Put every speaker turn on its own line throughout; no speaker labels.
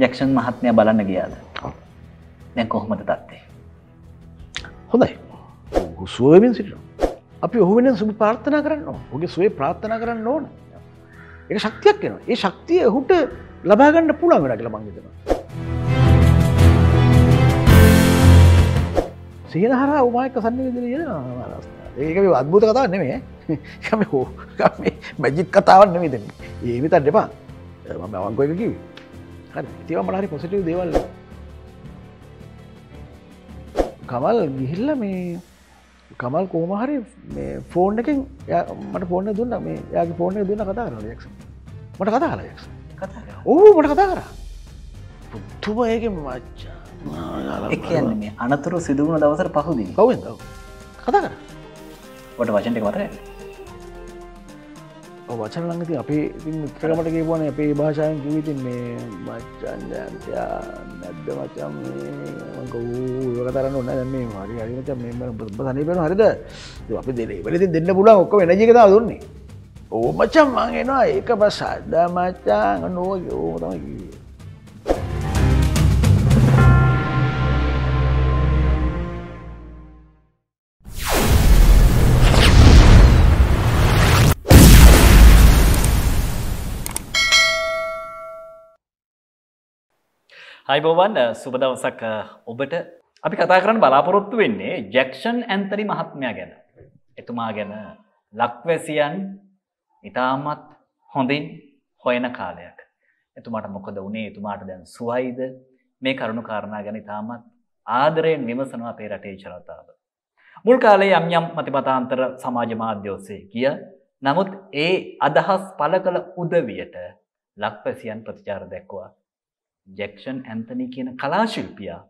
ජැක්ෂන් මහත්මය බලන්න ගියාද දැන් කොහොමද තත්වේ
හොඳයි සුවමින් සිට
අපි ඔහුවෙන සුබ පාර්ථනා කරන්න ඔගේ සුවේ
ප්‍රාර්ථනා කරන්න ඕන එක ශක්තියක් එනවා ඒ ශක්තිය ඔහුට ලබාගන්න පුළුවන් වෙන කියලා මං හිතනවා සිහින හර උමායක සන්නවිදිර යෙන ඒක අත්භූත කතාව නෙමේ කම හෝ මැජික් කතාවන්න මෙතන ඒවිතන් එපා මම අවංකොයක කිවේ ඒවා මටහරි පොසිටව දේවල්ල කමල් ගිහිල්ල මේ කමල් කෝමහරි ෆෝන් එකින් මට ෆෝන දුන්න මේ යාගේ ෆෝන දුන්න කතා කරන යක්ෂ මට කතා කර යක්ෂ ඔහු මට කතා කර පුත්තුම ඒක මච්චා කියන්නේ අනතුරු සිදුවුණ දවසර පහුදී කවෙන් කතා කර
වට වචන්ට කතරන්නේ වචන
ලඟති අපේ තරමට කියපන අපේ භාෂාවෙන් කිවිතින් මේ මච්චන්ජන්තයා නැද්ද මචම් ගූක තරන්න ඔන්න දැන්නේ හරි හරිච මෙම බදනය පෙන හරිද අපි දෙේ පලති දෙන්න පුලා ඔක්කො නැජිකතා දුන්නේ ඕ මචම් මංගෙනවා ඒක පසාද මච්චාන් නෝ යෝතම කිවේ
හයිබෝවන් සුබදවසක් uh, uh, ඔබට අපි කතා කරන්න බලාපොරොත්තු වෙන්නේ ජැක්ෂන් ඇන්තරි මහත්මයා ගැන එතුමා ගැන ලක්වැසියන් ඉතාමත් හොඳින් හොයන කාලයක් එතුමාට මොකද වනේ එතුමාට දැන් සුවයිද මේ කරුණු කාරණා ගැන ඉතාමත් ආදරයෙන් විමසනවා අපේ රටේ චරතාව. මුල් කාලේ යම් යම් මතිමතාන්තර සමාජ මාධ්‍යෝස්සේ කිය නමුත් ඒ අදහස් පල කළ උදවියට ලක්වැසියන් ප්‍රතිචාර දැක්වා ජෙක්ෂන් ඇන්තනි කියන කලාශිල්පියා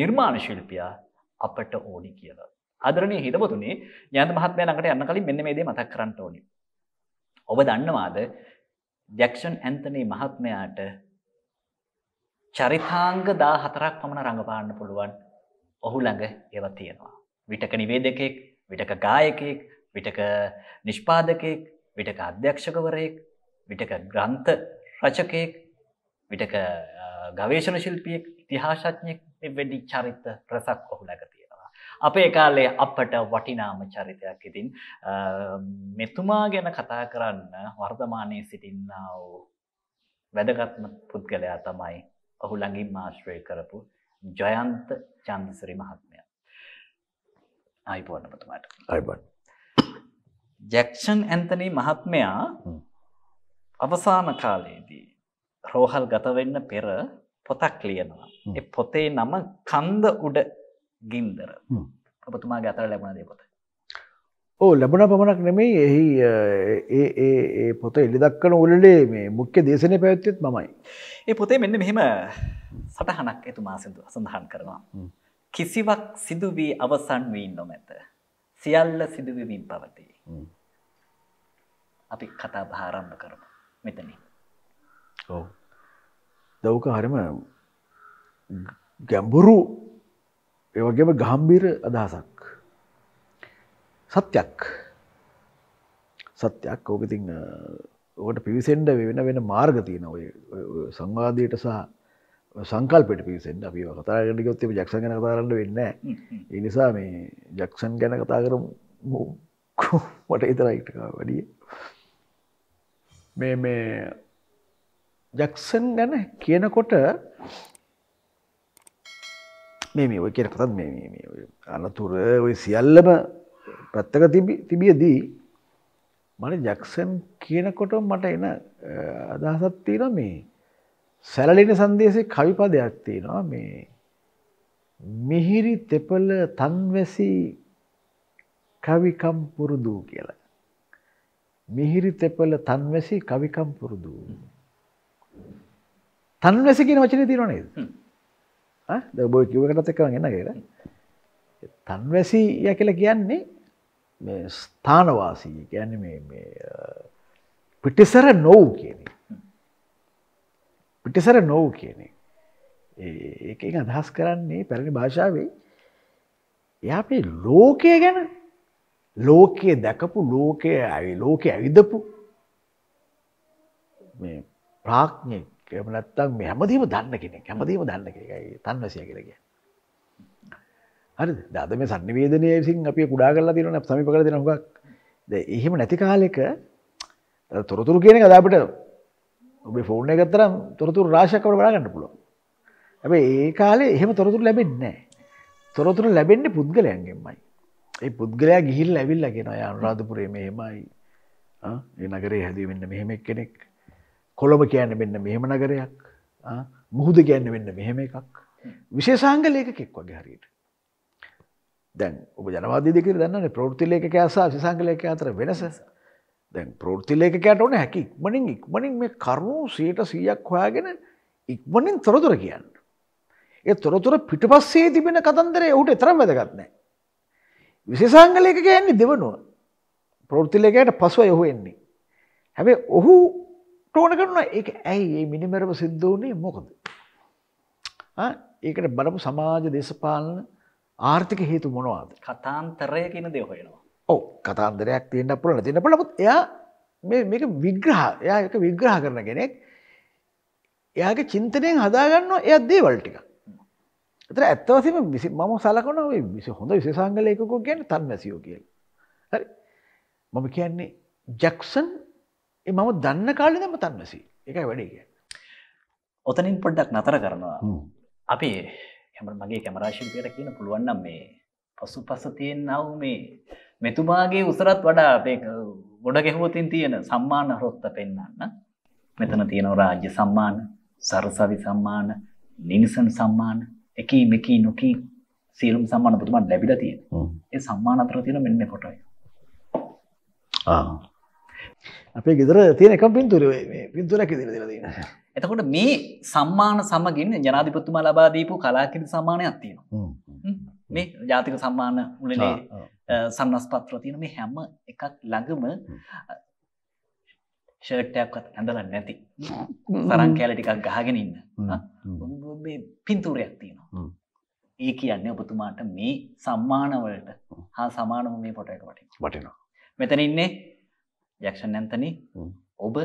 නිර්මාණ ශිල්පියා අපට ඕනි කියලා. අදරනය හිතපතුනේ ඥාත මහත්මයනකට යන්න කලින් මෙන්න මේදේ මතක් කරන්නට ඕනි. ඔබ දන්නවාද ජැක්ෂන් ඇන්තනී මහත්මයාට චරිතාංග දා හතරක් පමණ රඟපාන්න පුළුවන් ඔහු ළඟ ඒව තියෙනවා. විටක නිවේදකෙක් විටක ගායකෙක් විටක නිෂ්පාදකෙක් විටක අධ්‍යක්ෂකවරයෙක් විටක ග්‍රන්ථ රචකයෙක් විටක ගවේශණ ශිල්පියෙක් ඉතිහාශඥයෙක් වැඩි චරිත රසක් ඔහු ළඟ තියෙනවා. අපේ කාලේ අපට වටිනාම චරිතයක් ඉතින් මෙතුමා ගැන කතා කරන්න වර්තමානයේ සිටින්නා වූ වැදගත්ම පුද්ගලයා තමයි ඔහු ළඟින් මාශ්‍රය කරපු ජයන්ත චන්දසිරි මහත්මය. අයිබෝන්න පතුමාට අයිබන්. ජැක්ෂන් ඇන්තනී මහත්මයා අවසාන කාලයේදී රෝහල් ගතවෙන්න පෙර පොතක් ලියනවා. පොතේ නම කන්ද උඩ ගින්දර ඔබතුමා ගතර ලැබුණ දේ පොත.
ඕ ලැබුණ පමණක් නෙමෙයි එහි ඒ පොත එලිදක්කන උලලේ මේ මුඛ්‍ය දේශනය පැවැත්වෙත් මමයි.
ඒ පොතේ මෙන්න මෙහෙම සටහනක් එතුමා සිදු සඳහන් කරනවා. කිසිවක් සිදුවී අවසන් වී නොමැත. සියල්ල සිදුවමින් පවතී. අපි කතා භාරම්භ කරමු මෙතනින්.
ඔව්. දවක හරිම ගැම්බුරු ඒවගේම ගහම්බීර අදහසක් සත්‍යයක් සත්‍යයක් ඕකතින් ඕට පිවිසෙන්ඩ වෙන වෙන මාර්ග තියෙන ඔය සංවාදයට සහ සංකල්පට පිසෙන් අපි කතාගටිකොත්තේ ජක්ෂන් ගැන කතාරන්න වෙන්න එනිසා මේ ජක්ෂන් ගැන කතා කරමු මට ඉතරයිටකා වැඩිය මේ මේ ජැක්සන් ගැන කියනකොට මේ මේ ඔය කියන කතත් අනතුර ඔය සියල්ලම ප්‍රත්තක තිබියදී මන ජැක්සන් කියනකොට මට එන අදහසත්තින මේ සැලලෙන සන්දේශය කවිපදයක් තියෙනවා මේ මිහිරි තෙපල තන්වැසි කවිකම් පුරුදු කියලා. මිහිරි තෙපල තන්වැසි කවිකම් පුරුදු. තන්වැස කියන වචනය තියෙන නේද බොය කිවකටත් එක්කව ගන්න කියලා තන්වැසිය කියල කියන්නේ මේ ස්ථානවාසී ගැන පිටිසර නොව් කියන පිටිසර නොව් කියනෙ ඒ අදහස් කරන්නේ පැරණි භාෂාවේ එයා අපේ ලෝකය ගැන ලෝකයේ දැකපු ලෝකය ඇවි ලෝකය ඇවිදපු ප්‍රාඥ්ඥෙක් එහෙම නැත්තම් මේ හැමදේම දන්න කෙනෙක් හැමදේම දන්න කෙනෙක් ඒ තන්වසියා කියලා කියන්නේ හරිද දාද මේ sannivedanaya විසින් අපි කුඩා කරලා තියෙනවනේ අපි සමීප කරලා තියෙන හුඟක් දැන් එහෙම නැති කාලෙක තොරතුරු කියන එක අපිට ඔබේ ෆෝන් එක ගත්තරම් තොරතුරු රාශියක් අපිට බලා ගන්න පුළුවන් හැබැයි ඒ කාලේ එහෙම තොරතුරු ලැබෙන්නේ නැහැ තොරතුරු ලැබෙන්නේ පුද්ගලයන්ගෙන්මයි ඒ පුද්ගලයා ගිහිල්ලා ඇවිල්ලා කියනවා අනුරාධපුරේ මෙහෙමයි ඒ නගරේ හැදුවේ මෙන්න මෙහෙම එක්කෙනෙක් කොළඹ කියන්න මෙන්න මෙහෙම නගරයක් මුහුද ගැන්න වෙන්න මෙහෙම එකක් විශේෂාංග ලේකෙක් වගේ හරියට. දැන් ඔබ ජනවාදයක දන්න ප්‍රෘතිලේක ඇසා විසංගලයක අතර වෙනස දැන් ප්‍රෘතිලේකයට ඕන හැකි ඉක්මනින් ඉක්මනින් මේ කරුණු සයට සීයක් හොයාගෙන ඉක්මනින් තොරතුර කියන්න. ඒ තොරතුර පිටපස්සේ තිබෙන කතන්දරේ ඔහුට එතරම් වැදගත්නෑ. විශේෂංගලයක යන්නේ දෙවනුව ප්‍රෘතිලේකයට පසුව යොහු එන්නේ. හැබේ ඔහු ප්‍රෝණ කරනවා ඒක ඇයි මේ මිනිමරව සිද්ධ වුනේ මොකද? ආ ඒකට බලපු සමාජ දේශපාලන ආර්ථික හේතු මොනවාද?
කතාන්තරය කියන දේ හොයනවා.
ඔව් කතාන්තරයක් තියෙන්න පුළුවන් තියෙන්න පුළුවන්. නමුත් එයා මේ මේක විග්‍රහ එයා ඒක විග්‍රහ කරන කෙනෙක්. එයාගේ චින්තනයෙන් හදාගන්නවා එයා දේවල් ටික. ඒතර ඇත්ත වශයෙන්ම මම සලකනවා මේ විශේෂ හොඳ විශේෂාංග ලේඛකෝ කියන්නේ තන්මැසියෝ කියලා. හරි. මම කියන්නේ ජැක්සන්
ඒ මම දන්න කාලෙ දම තන්නසි එකයි වැඩේ කිය. ඔතනින් පොඩ්ඩක් නතර කරනවා අපි හැම මගේ කැමරාශිල්පයට කියන පුළුවන්නම් මේ පසු පස තියෙන්න්නව මේ මෙතුමාගේ උසරත් වඩා අපේ ගොඩ ගැහුවතින් තියෙන සම්මාන හොත්ත පෙන්න්නන්න මෙතන තියෙනව රාජ්‍ය සම්මාන සරසවි සම්මාන නිනිසන් සම්මාන එකී මෙකී නොකී සීලුම් සම්මාන පුතුමන් ලැබිල තියෙන ඒ සම්මාන අතර තියෙන මෙන්න පොටයි ආ
අපේ ගෙදර තියෙන එක පින්තුර
පින්තුරක් ඉදිරි දෙලා තියෙනවා. එතකොට මේ සම්මාන සමගින් ජනාධිපතිතුමා ලබා දීපු කලාකෘති සම්මානයක් තියෙනවා. මේ ජාතික සම්මාන උළෙලේ සන්නස් පත්‍ර තියෙන මේ හැම එකක් ළඟම ෂර්ට්ටයක්වත් ඇඳල නැති සරං කෑල ටිකක් ගහගෙන ඉන්න පින්තූරයක් තියෙනවා. ඒ කියන්නේ ඔබතුමාට මේ සම්මානවලට හා සමානම මේ පොටට වටින් වටිනවා. මෙතන ඉන්නේ යක්ෂන් ඇන්තනි ඔබ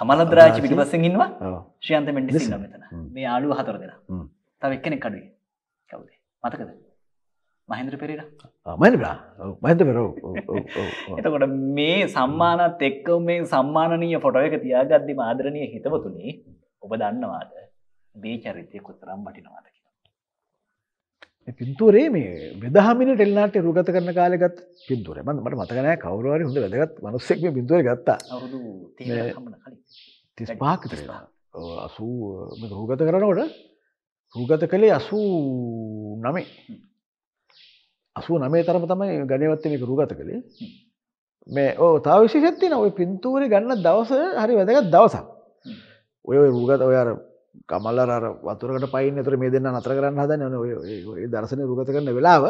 කමලදරාජ පිටිපස්සෙන් ඉන්නවා ශ්‍රියන්ත මෙන්ඩිස් ඉන්නවා මෙතන මේ ආලුව හතර දෙනා තව එක්කෙනෙක් අඩුයි කවුද මතකද මහින්ද්‍ර පෙරේරා මහින්ද්‍රා
මහින්ද්‍ර පෙරේරා එතකොට
මේ සම්මානත් එක්ක මේ සම්මානනීය ෆොටෝ එක තියාගද්දි මාදරණීය හිතවතුනි ඔබ දන්නවාද මේ චරිතය කොතරම් වටිනවද
පින්තුරේ මේ වෙදහමිනට එල්ලාට රුගත කරන කාලෙ ගත් පින්තුර ම මට මතකනෑ කවරුවරි හොඳ වැදගත් මනුස්සෙක් පින්තුර ගත්තා තිස් පාකතර අසූ රූගත කරනකොට රූගත කළේ අසූ නමේ අසූ නමේ තරම තමයි ගනවත්තමක රූගත කළේ මේ ඕ තාවිශෂත්තින ඔය පින්තූරේ ගන්න දවස හරි වැදගත් දවසක් ඔය රූගත ඔයාර කමල්ලර අර වතුරකට පයින් එතර මේ දෙන්න අතර කරන්න හදන ඔය දර්ශනය රුගත කරන වෙලාව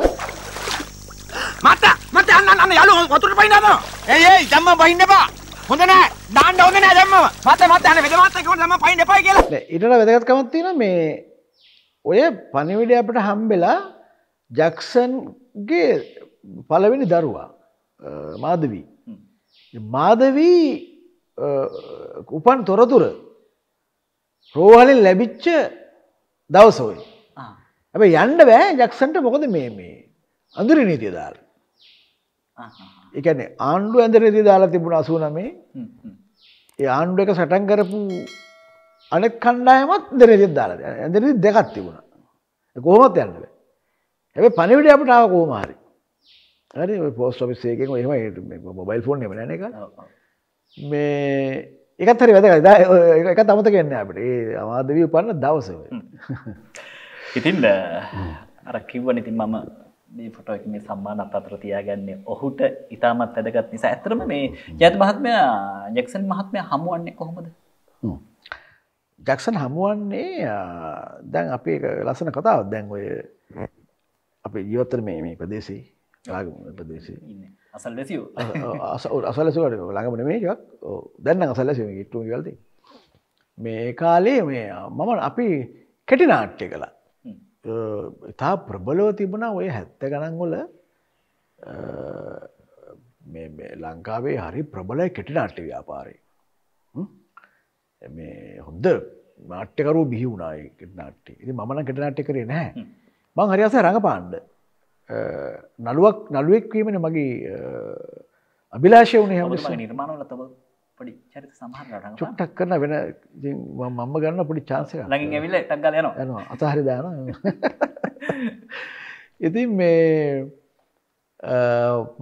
මට මට අන්න අන්න යලු වතුර පයින් හදනවා ඒ ඒ දැම්ම පයින් එපා හොඳ නෑ දාන්න හොඳ නෑ දැම්ම මත මත අන්න වෙද මත කිව්වොත් ළම පයින් එපා කියලා ඊටට වැදගත්කමක් තියෙනවා මේ ඔය පණිවිඩය අපිට හම්බෙලා ජැක්සන්ගේ පළවෙනි දරුවා මාධවී මාධවී උපන් තොරතුර රෝහලින් ලැබිච්ච දවසෝයි. ඇබ යන්න බෑ ජක්සන්ට මොකද මේ මේ අඳුර නීතිය දාල්. එකන ආණ්ඩු ඇඳර නති දාලා තිබුණ අසු නමේ ඒ ආණ්ඩු එක සටන් කරපු අනෙක් කණ්ඩායමත් දෙරෙදි දාලා ඇඳරි දෙකත් තිබුණ. කොහොමත් යන්න බෑ. ඇබ පණිවිඩ අපට ආව කෝමහරි. හරි පෝස් ඔෆිස් එකෙන් එහෙම මොබයිල් ෆෝන් එම නැන එක මේ එකත් හරි වැදග එක තමත කන්න අපට ඒ අමාදවී පන්න දවස
ඉතින් අර කිව්වන ඉතින් මම මේ ෆොටෝක මේ සම්මාන අපතර තියාගන්නේ ඔහුට ඉතාමත් වැදගත් නිසා ඇතරම මේ ජත මහත්මයා ජෙක්සන් මහත්මය හමුවන්නේ කොහොමද ජක්සන් හමුවන්නේ
දැන් අපේ ලසන කතාවත් දැන් ඔය අපේ ජීවත්තර මේ මේ ප්‍රදේශේ ප්‍රදේශේ අසල් අසලසට ලඟමන මේකක් දැන්න අසල්ලස ඉට්ටු ගල්ද මේ කාලේ මේ මම අපි කෙටි නාට්‍ය කළ ඉතා ප්‍රබලෝ තිබුණා ඔය හැත්ත ගණන්ගොල ලංකාවේ හරි ප්‍රබලයි කෙටි නාට්‍ය ව්‍යාපාරය මේ හොඳ නාට්‍යකරු බිහි වුණයි නාට්‍ය ඉති මන කෙට නාට්‍ය කරේ නෑ මං හරිස රඟ පාණ්ඩ නළුවක් නළුවෙක්වීමන මගේ අභිලාශය වුණේ හම නිර්මාණල
තව පඩි චරිත සමහ චුට්ටක්
කරන වෙන මම්ම ගන්න පොඩි චාන්සය ලඟින් ඇවිල
ටක්ගල යන යන අතහරි
දාන ඉතින් මේ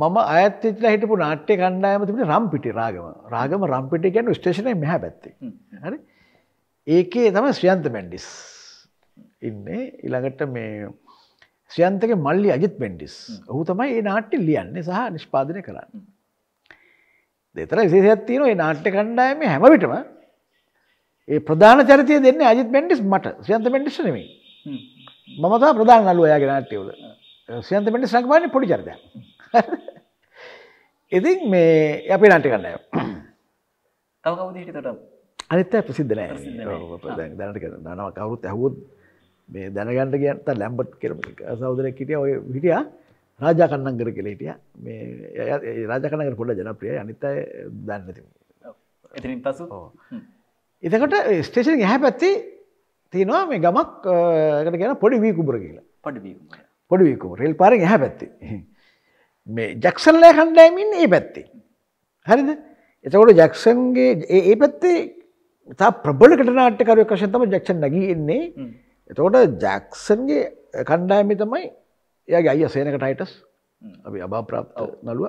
මම අඇත්තල හිටපු නාට්‍ය කණ්ඩායම තිබට රම්පිටි රාගම රාගම රම්පිටි ගැන ස්ටේෂනය මෙහ පැත්තේ හරි ඒකේ තම ස්්‍යන්ත මැන්ඩිස් ඉන්නේ ඉළඟට මේ ශ්‍රයන්තක මල්ලි අජිත් පෙන්ඩිස් ඔහු තමයි ඒ නාට්‍ය ලියන්නේ සහ නිෂ්පාදනය කරන්න. දෙතර විශේෂයක්ත්තියන ඒ නාට්‍ය කණ්ඩායම හැමවිටම ඒ ප්‍රධාන චරිතය දෙන්න අජිත් පෙන්ඩිස් මට ශ්‍රයන්ත පෙන්ඩිස් නෙමේ මමතා ප්‍රධාන නලුව අයාගේ නාට්‍යවල ශ්‍රයන්ත පෙන්ඩිස් සංකමාන පොඩි චරිත. ඉතින් මේ අපි නාට්‍ය කණ්ඩායම.
තව කවුද හිටියට
අනිත් අය ප්‍රසිද්ධ නෑ දැනට නම කවුරුත් ඇහුවොත් මේ දැනගන්ට කියන්ට ලැම්බට් කරම සෞදරක් හිටිය ඔය හිටිය රාජා කන්නන් කර කෙල හිටිය මේ රාජකනක පොඩ ජනප්‍රිය අනිත දන්නති එතින් පසු එතකට ස්ටේෂන් හැ පැත්තේ තියෙනවා මේ ගමක් කට කියෙන පොඩි වීකුබර කියලා පඩි පොඩි වීකුම රෙල් පාර හැ පැත්තේ මේ ජක්සන්ලෑ කණ්ඩෑමින් ඒ පැත්තේ හරිද එතකොට ජක්සන්ගේ ඒ පැත්තේ තා ප්‍රබල කටනාටකරය කශන් තම ජක්ෂන් නැගී එන්නේ එතකොට ජැක්සන්ගේ කණ්ඩායමි තමයි එයගේ අය සේනක ටයිටස් අපි අභා ප්‍රාප්ත නළුව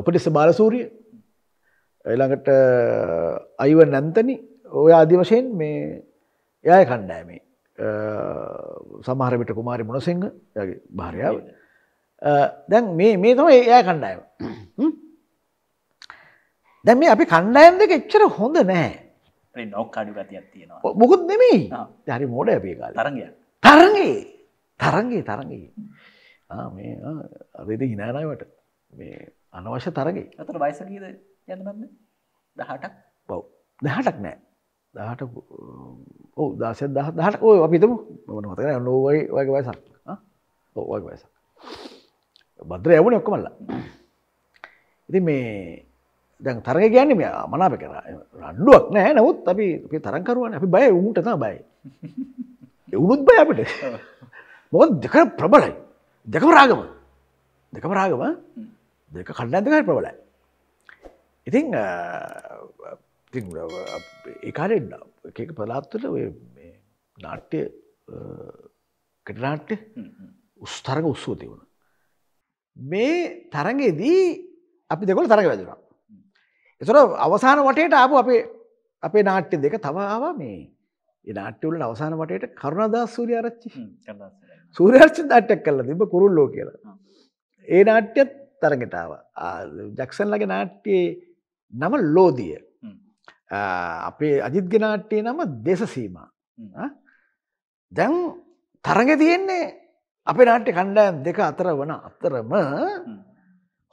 උපටිස්ස බාලසූරිය එළඟට අයිව නැන්තනි ඔය අධිවශයෙන් මේ එයාය කණ්ඩෑමේ සමහරවිට කුමාරි මුණසිංහ යගේ භාරයාව දැන් මේ මේ තම එයා කණ්ඩායම දැන් මේ අපි කණ්ඩායම් දෙක එච්චර හොඳ නෑ
නොක්කාඩු ගතියක්
තියෙනවා මොකුත් නෙමෙයි හරි මෝඩ ඇපේ කාල තරගය තරගේ තරගේ තරගේ මේ අරද හිනානයිවට මේ අනවශ්‍ය තරගේ
අතර වයිසකීද යන්නන්න දහටක්
බව් දහටක් නෑ දහට ඔව දස දහ දහට ඔය අපිතම මන මතකන නොවයි වගේ වයසක් ඔ වගේ වයසක් බද්‍ර ඇවුණ ඔක්කමල්ලා ඉති මේ දැන් තරග ගැන්න මේ මනාප කර රණ්ඩුවක් නෑ නවත් අපි අපේ තරංකරුවන අපි බය උන්ට තම බයි එවුණුත් බය අපට මොකත් දෙක ප්‍රබලයි දෙකම රාගම දෙකම රාගම දෙක කණ්ඩ දෙකයි ප්‍රබලයි ඉතිං ති ඒකාලෙන්න එක පලාත්තුල නාට්‍ය කටනාට්‍ය උස්තරග උස්සූ තිවුණ මේ තරගේදී අපි දෙකොල තරග වැදුනා එතකොට අවසාන වටේට ආපු අපේ අපේ නාට්‍ය දෙක තව ආවා මේ ඒ නාට්‍ය වල අවසාන වටේට කරුණාදාස් සූර්යාරච්චි සූර්යාරච්චි නාට්‍යයක් කළා තිබ්බ කුරුල්ලෝ කියලා. ඒ නාට්‍යත් තරඟට ආවා. ජැක්සන්ලගේ නාට්‍යයේ නම ලෝදිය. අපේ අජිත්ගේ නාට්‍යයේ නම දේශ සීමා. දැන් තරඟ තියෙන්නේ අපේ නාට්‍ය කණ්ඩායම් දෙක අතර වන අතරම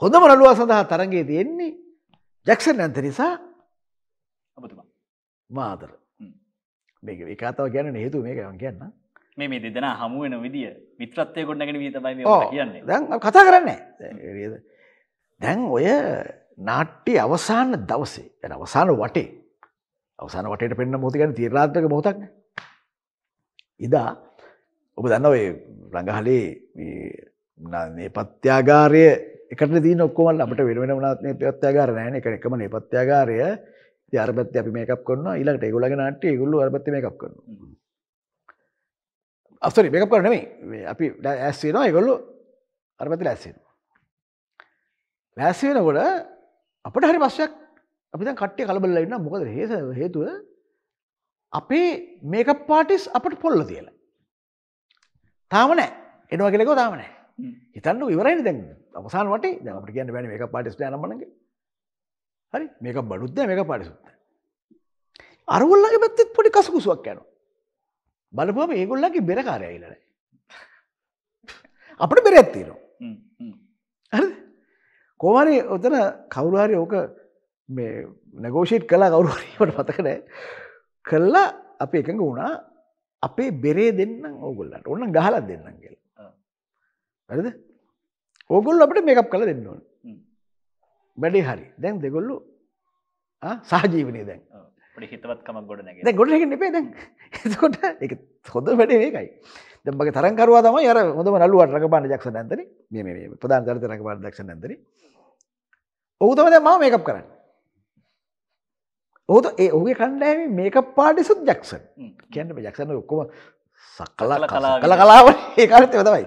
හොඳම නළුවා සඳහා තරඟේ තියෙන්නේ ජැක්සන් ඇන්ත නිසා මාතර මේක විකාතාව ගැන හේතු මේක යන් කියන්න
මේ මේ දෙදෙන හමුවෙන විදිිය විත්‍රත්වය කොඩගෙන වී තමයි කියන්න දැන් කතා කරන්නේ
දැන් ඔය නාට්‍ය අවසාන දවසේ අවසාන වටේ අවසාන වටට පෙන්න්න මොති ගැන තිරාත්ක මොතක් ඉදා ඔබ දන්න ඔය රඟහලේ මේ පත්‍යාගාරය එකට දී නොක්කොමල් අපට වෙනුවෙන වනාත්ේ පත්්‍යයාගාර නෑන එක එකම පත්්‍යයාගාරය අරපත් අපි මේකක් කොන්න ඊලට ගොලග නාට ගුල්ල අරපත්ති මේකක් කරන අස්තරි මේක කරනමේ අපි ඇස්සේනවා එකගොල්ලු අරපති ලැස්සෙන ලැස්සෙනකොට අපට හරි පස්සයක් අපි කට්ටය කලබලන්න මොකද හේස හේතුව අපේ මේක පාටිස් අපට පොල්ල තියලා තාමනෑ එනවා කෙලෙකෝ තාමනෑ හිතන්න ඉවරයි දැන් අවසාන වට දැනට කියන්න බැන මේ එක පාටිස් යනමනගේ හරි මේක බඩුද්ද මේක පාටිසුත්ත අරගොල්ලගේ පැත්තෙත් පොඩි කසකුසුවක් යන බලපුම ඒගොල්ලගේ බෙරකාරය ඉලන අපට බෙර
ඇත්තිනවා
හරි කෝමරි ඔතන කවුරුහරි ඕක මේ නැගෝෂීට් කලා කවුරුහරීමට පතකනෑ කල්ලා අප එකඟ වුණා අපේ බෙරේ දෙන්න ඕගොල්ලට ඔන්න ගහලත් දෙන්නම් කියලා ඇද ඕගොල් අපට මේකක් කළ දෙන්නවන වැඩේ හරි දැන් දෙගොල්ලු සාජීවනය දැන්
හිතවත්කම ගොඩ නැ
ගොඩ පේ දැන් එකොට එක හොඳ වැඩේ ඒකයි දැම්බගේ තරකරවා තම යර හොඳම නල්ලුවට රකපාන ජක්ෂ නැතර මේ ප්‍රධාන චරිත රකපාන දක්ෂ නැතර ඔහුතම දැ මම මේකක් කරන්න ඔහුතු ඒ ඔහුගේ කණ්ඩෑම මේක පාඩිසුත් ජක්සන් කියන්න ජක්ෂන ඔක්කොම සක්කලා කලා කලාව ඒ කාලතව තමයි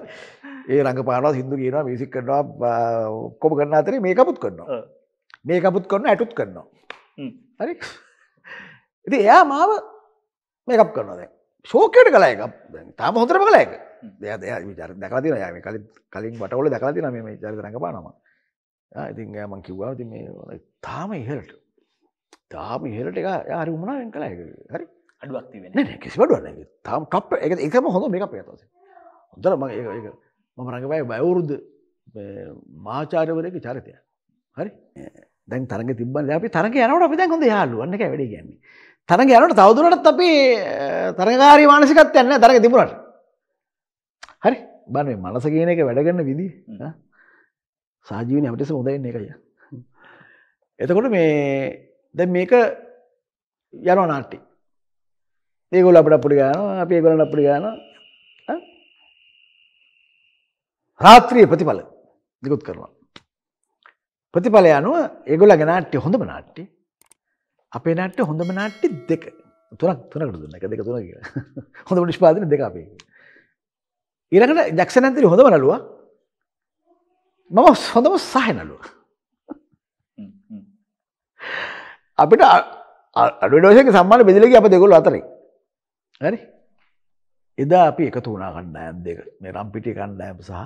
ඒ රඟපානවා සිදු කියනවා මිසික් කරනවා ඔක්කොම කරන අතරේ මේ කපුත් කරනවා මේ කපුත් කරන ඇටුත් කරනවා හරි ඉති එයා මාව මේකප් කරනද ශෝකයට කලා එක තාම හොඳරම කලා එක විචර දකලතින යම කලින් කලින් බටවල දකලතින මේ චරිත රඟපානවා ඉතින් මං කිව්වා ති මේ තාම ඉහලට තාම ඉහලට එක යාරි උමනාවෙන් කලා එක හරි
අඩුවක් තිවෙන කිසි
වඩුවන්න තාම කප් එක එකම හොඳ මේක පේතස හොඳර මගේ ඒ මම රඟපෑ බයවුරුද්ද මාචාරවරයක චරිතය හරි දැන් තරග තිබන්න අපි තරග යනට අපි දැන් හොඳ යාලුවන්න එක වැඩ කියන්නේ තරග යනට තවදුරටත් අපි තරගකාරී මානසිකත් යන්න තරග තිබුණට හරි බන මනස කියන එක වැඩගන්න විදි සාජීවන අපිටස හොදන්න එකය එතකොට මේ දැ මේක යනවා නාට්ටි ඒගොල අපට පුඩි ගාන අපේ ගොලට පුඩි ගානවා රාත්‍රියේ ප්‍රතිඵල නිකුත් කරනවා. ප්‍රතිඵලය අනුව ඒගොල්ලගේ නාට්‍ය හොඳම නාට්‍ය අපේ නාට්‍ය හොඳම නාට්‍ය දෙක. තුනක් තුනකට දුන්නා. එක දෙක තුන කියලා. හොඳම නිෂ්පාදන දෙක අපේ. ඊළඟට ජැක්සන් ඇන්තනි හොඳම නළුවා. මම හොඳම සහාය නළුවා. අපිට අඩුවඩෝෂක සම්මාන බෙදලක අප දෙකොල් අතරේ. හරි එදා අපි එකතු වුණා කණ්ඩායම් දෙක මේ රම්පිටි කණ්ඩායම් සහ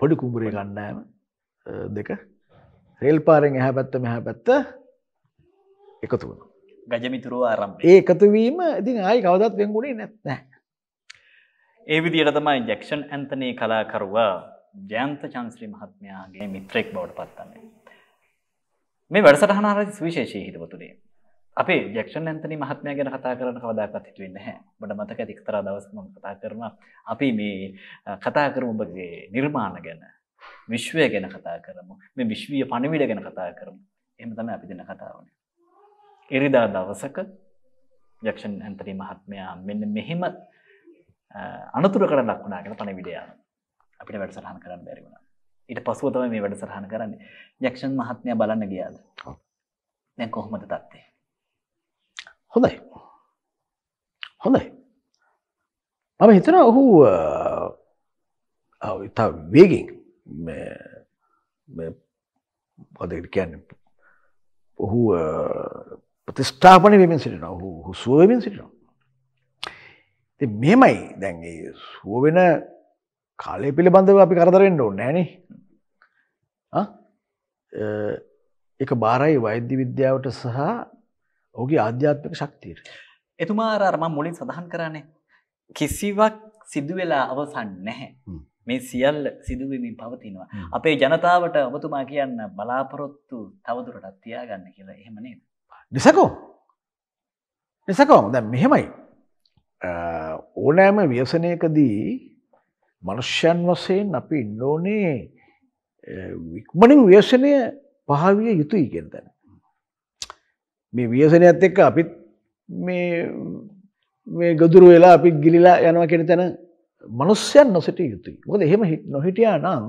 පොඩි කුඹුරේ ගන්නෑම දෙක රේල් පාරෙන් එහ පැත්ත මෙහ පැත්ත
එකතු වුණ ගජමිතුරුව ආරම්
ඒ එකතුවීම ඉතින් ආයි කවදත් වෙන්ගුණේ
නැත්නෑ ඒ විදියට තමයි ජැක්ෂන් ඇන්තනී කලාකරුවා ජයන්ත චන්ස්ත්‍රී මහත්මයාගේ මිත්‍රෙක් බවට පත්තන්නේ මේ වැඩසටහනාරති සවිශේෂී හිතවතුනේ අපේ ජෙක්ෂන් ඇතනි මහත්මය ගැන කතා කරන කවදාකත් හිටවෙන්න හැ බට මතක ඇතික්තර දවසම කතා කරන අපි මේ කතා කරම ඔබගේ නිර්මාණ ගැන විශ්වය ගැන කතා කරමු මේ විශ්වීය පණවිඩ ගැන කතා කරමු එමතම අපි දෙන කතාවන එරිදා දවසක ජක්ෂන් ඇන්තරී මහත්මයා මෙන්න මෙහෙම අනතුර කර ලක්ුණාගෙන පණවිඩයාන අපිට වැඩසරහන් කරන්න බැරිවුණ ඊට පසුවතම මේ වැඩසරහන කරන්න යක්ෂන් මහත්මය බලන්න ගියාද දැ කොහොමද තත්වේ
හොඳයි හොඳයි මම හිතන ඔහු ඉතා වේගින් පදකට කියන්න ඔහු ප්‍රතිස්ථාපන වෙමින් සිටින ඔහු හුස්ුවවෙමින් සිටිනවා මෙමයි දැන්ගේ සුවවෙන කාලය පිළිබඳව අපි කරදරෙන්න්න ඕන්න නෑන එක බාරයි වෛද්‍ය විද්‍යාවට සහ ඔගේ අධ්‍යාත්මක ශක්තියට.
එතුමාර අරම මුලින් සඳහන් කරන්නේ. කිසිවක් සිදුවෙලා අවසන් නැහැ. මේ සියල් සිදුවමින් පවතිනවා. අපේ ජනතාවට ඔබතුමා කියන්න බලාපොරොත්තු තවදුරටත් තියාගන්න කියලා එහෙමනේ.
දෙසකෝ දෙසකෝ දැ මෙහෙමයි. ඕනෑම ව්‍යසනයකදී මනුෂ්‍යන් වසයෙන් අපි ඉන්නෝනේ ඉක්මනින් ව්‍යසනය පහවිය යුතුයි ගෙන්දැන. මේ වියසනයත් එක්ක අපිත් මේ මේ ගොදුරු වෙලා අපි ගිලිලා යනවා කෙන තැන මනුස්්‍යයන් නොසට යුතුයි මොකද එහෙම නොහිටියා නම්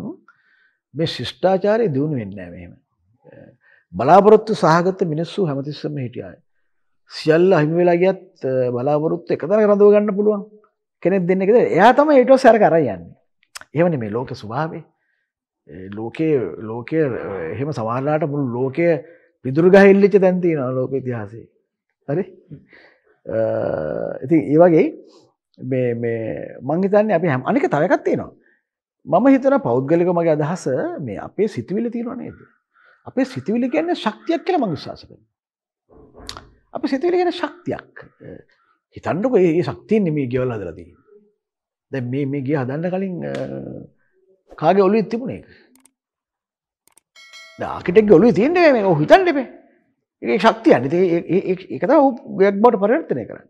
මේ ශිෂ්ඨාචාරය දියුණු වෙන්නෑ මෙහෙම. බලාපොරොත්තු සහගත මිනිස්සු හැමතිස්සම හිටියාය. සියල්ල අහිමි වෙලා ගියත් බලාපොරොත්තු එකතර රඳව ගන්න පුළුවන් කෙනෙක් දෙන්නෙකද එයා තම ඒටෝ සැර කර යන්නේ. එහෙමන මේ ලෝක ස්වභාවේ. ලෝකයේ ලෝකය එහෙම සමාලාට මුළු ලෝකය පිදුරුගහ ඉල්ලිච්ච තැන් තියෙනවා ලෝක ඉතිහාසයේ. හරි? ඉතින් ඒ වගේ මේ මේ මං හිතන්නේ අපි හැම අනික තව එකක් තියෙනවා. මම හිතන පෞද්ගලික මගේ අදහස මේ අපේ සිතුවිලි තියෙනවා නේද? අපේ සිතුවිලි කියන්නේ ශක්තියක් කියලා මං විශ්වාස කරනවා. අපේ සිතුවිලි කියන්නේ ශක්තියක්. හිතන්නකෝ මේ ශක්තිය නෙමෙයි ගෙවලා හදලා තියෙන්නේ. දැන් මේ මේ ගිය හදන්න කලින් කාගේ ඔළුවේ තිබුණේ ඒක? ආකිටෙක් ගොලු තියන්න මේ හිතන් ඩෙපේ ඒ ශක්තිය අනිත එකත ගයක් බවට පරිවර්තනය කරන්න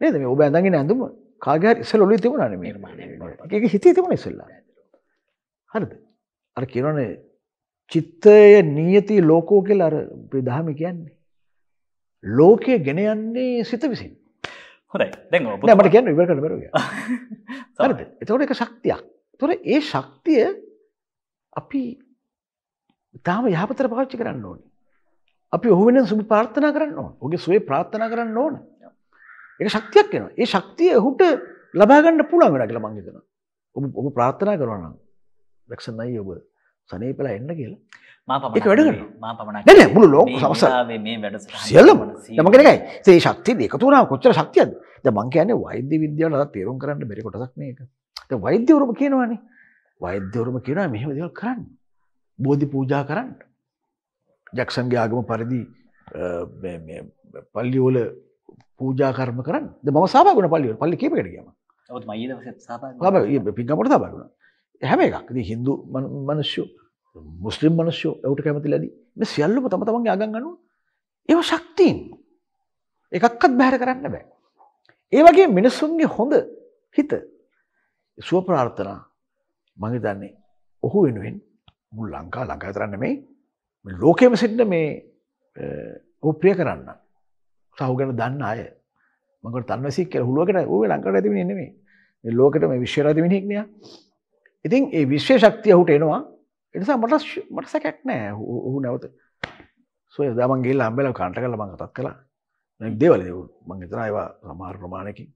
නේද මේ ඔබ ඇඳගෙන ඇඳුම කාගේ ඉස්සෙල් ඔලුවේ තිබුණානේ මේ ඒක හිතේ තිබුණා ඉස්සෙල්ලා හරිද අර කියනවනේ චිත්තය නියති ලෝකෝ කියලා අර ප්‍රධාම කියන්නේ ලෝකය ගෙන යන්නේ සිත විසින්
හොඳයි දැන් ඔබ මට
කියන්න ඉවර කරන්න බැරුව හරිද එතකොට ඒක ශක්තියක් ඒතකොට ඒ ශක්තිය අපි තාම යහපතර පාච්චි කරන්න ඕනි. අපි ඔහු වෙන සුබි පාර්ථනා කරන්න ඕන ඔගේ සුවේ ප්‍රාථනා කරන්න ඕන එක ශක්තියක් එනවා ඒ ශක්තිය ඔහුට ලබාගන්න පුළුවන් වෙන කියලා මං හිතනවා. ඔබ ඔබ ප්‍රාර්ථනා කරනවා නම් රක්ෂන් අයියා ඔබ සනීපලා එන්න කියලා.
මා පමණක් ඒක වැඩ කරනවා. මා පමණක් නෑ නෑ මුළු ලෝක සවස මේ වැඩසටහන සියල්ලම මම කියන්නේ
ඒකයි. ඒ ශක්තිය එකතු වුණාම කොච්චර ශක්තියක්ද? දැන් මං කියන්නේ වෛද්‍ය විද්‍යාවට අද තේරුම් කරන්න බැරි කොටසක් මේක. දැන් වෛද්‍යවරුම කියනවානේ. වෛද්‍යවරුම කියනවා මෙහෙම දේවල් කරන්න. බෝධි පූජා කරන්න. ජක්ෂන්ගේ ආගම පරිදි පල්ලිවල පූජාකර්ම කරන්න මම සාපගන පල්ලිවල පල්ලි කේපකටගම පිගමට සාපගුණ හැම එකක්ද හින්දු මනුෂ්‍යෝ මුස්ලිම් මනුෂ්‍යෝ ඇවට කැමති ලදී මෙ සියල්ලම තම තමන්ගේ අගන්ගනු ඒව ශක්තිීන් එකක්කත් බැහර කරන්න බෑ. ඒ වගේ මිනිස්සුන්ගේ හොඳ හිත සුව ප්‍රාර්ථනා මගේ දන්නේ ඔහු වෙනුවෙන් මුල් ලංකා ලංකා තරන්න මේ ලෝකයම සිට මේ ඔප්‍රිය කරන්න සහු ගැන දන්න අය මකට තන්වසි කර හුළුවකට ඔය ලංකාට ඇතිවෙන නෙමේ මේ ලෝකට මේ විශ්වරාධමිනිෙක්නය ඉතින් ඒ විශ්වය ශක්තිය හුට එනවා එනිසා මට මට සැකැක් නෑ ඔහු නැවත සොය දමන්ගේ අම්බෙල කණට කල මං කතත් කලා නැක් දේවල මං එතන ඒවා සමාර ප්‍රමාණයකින්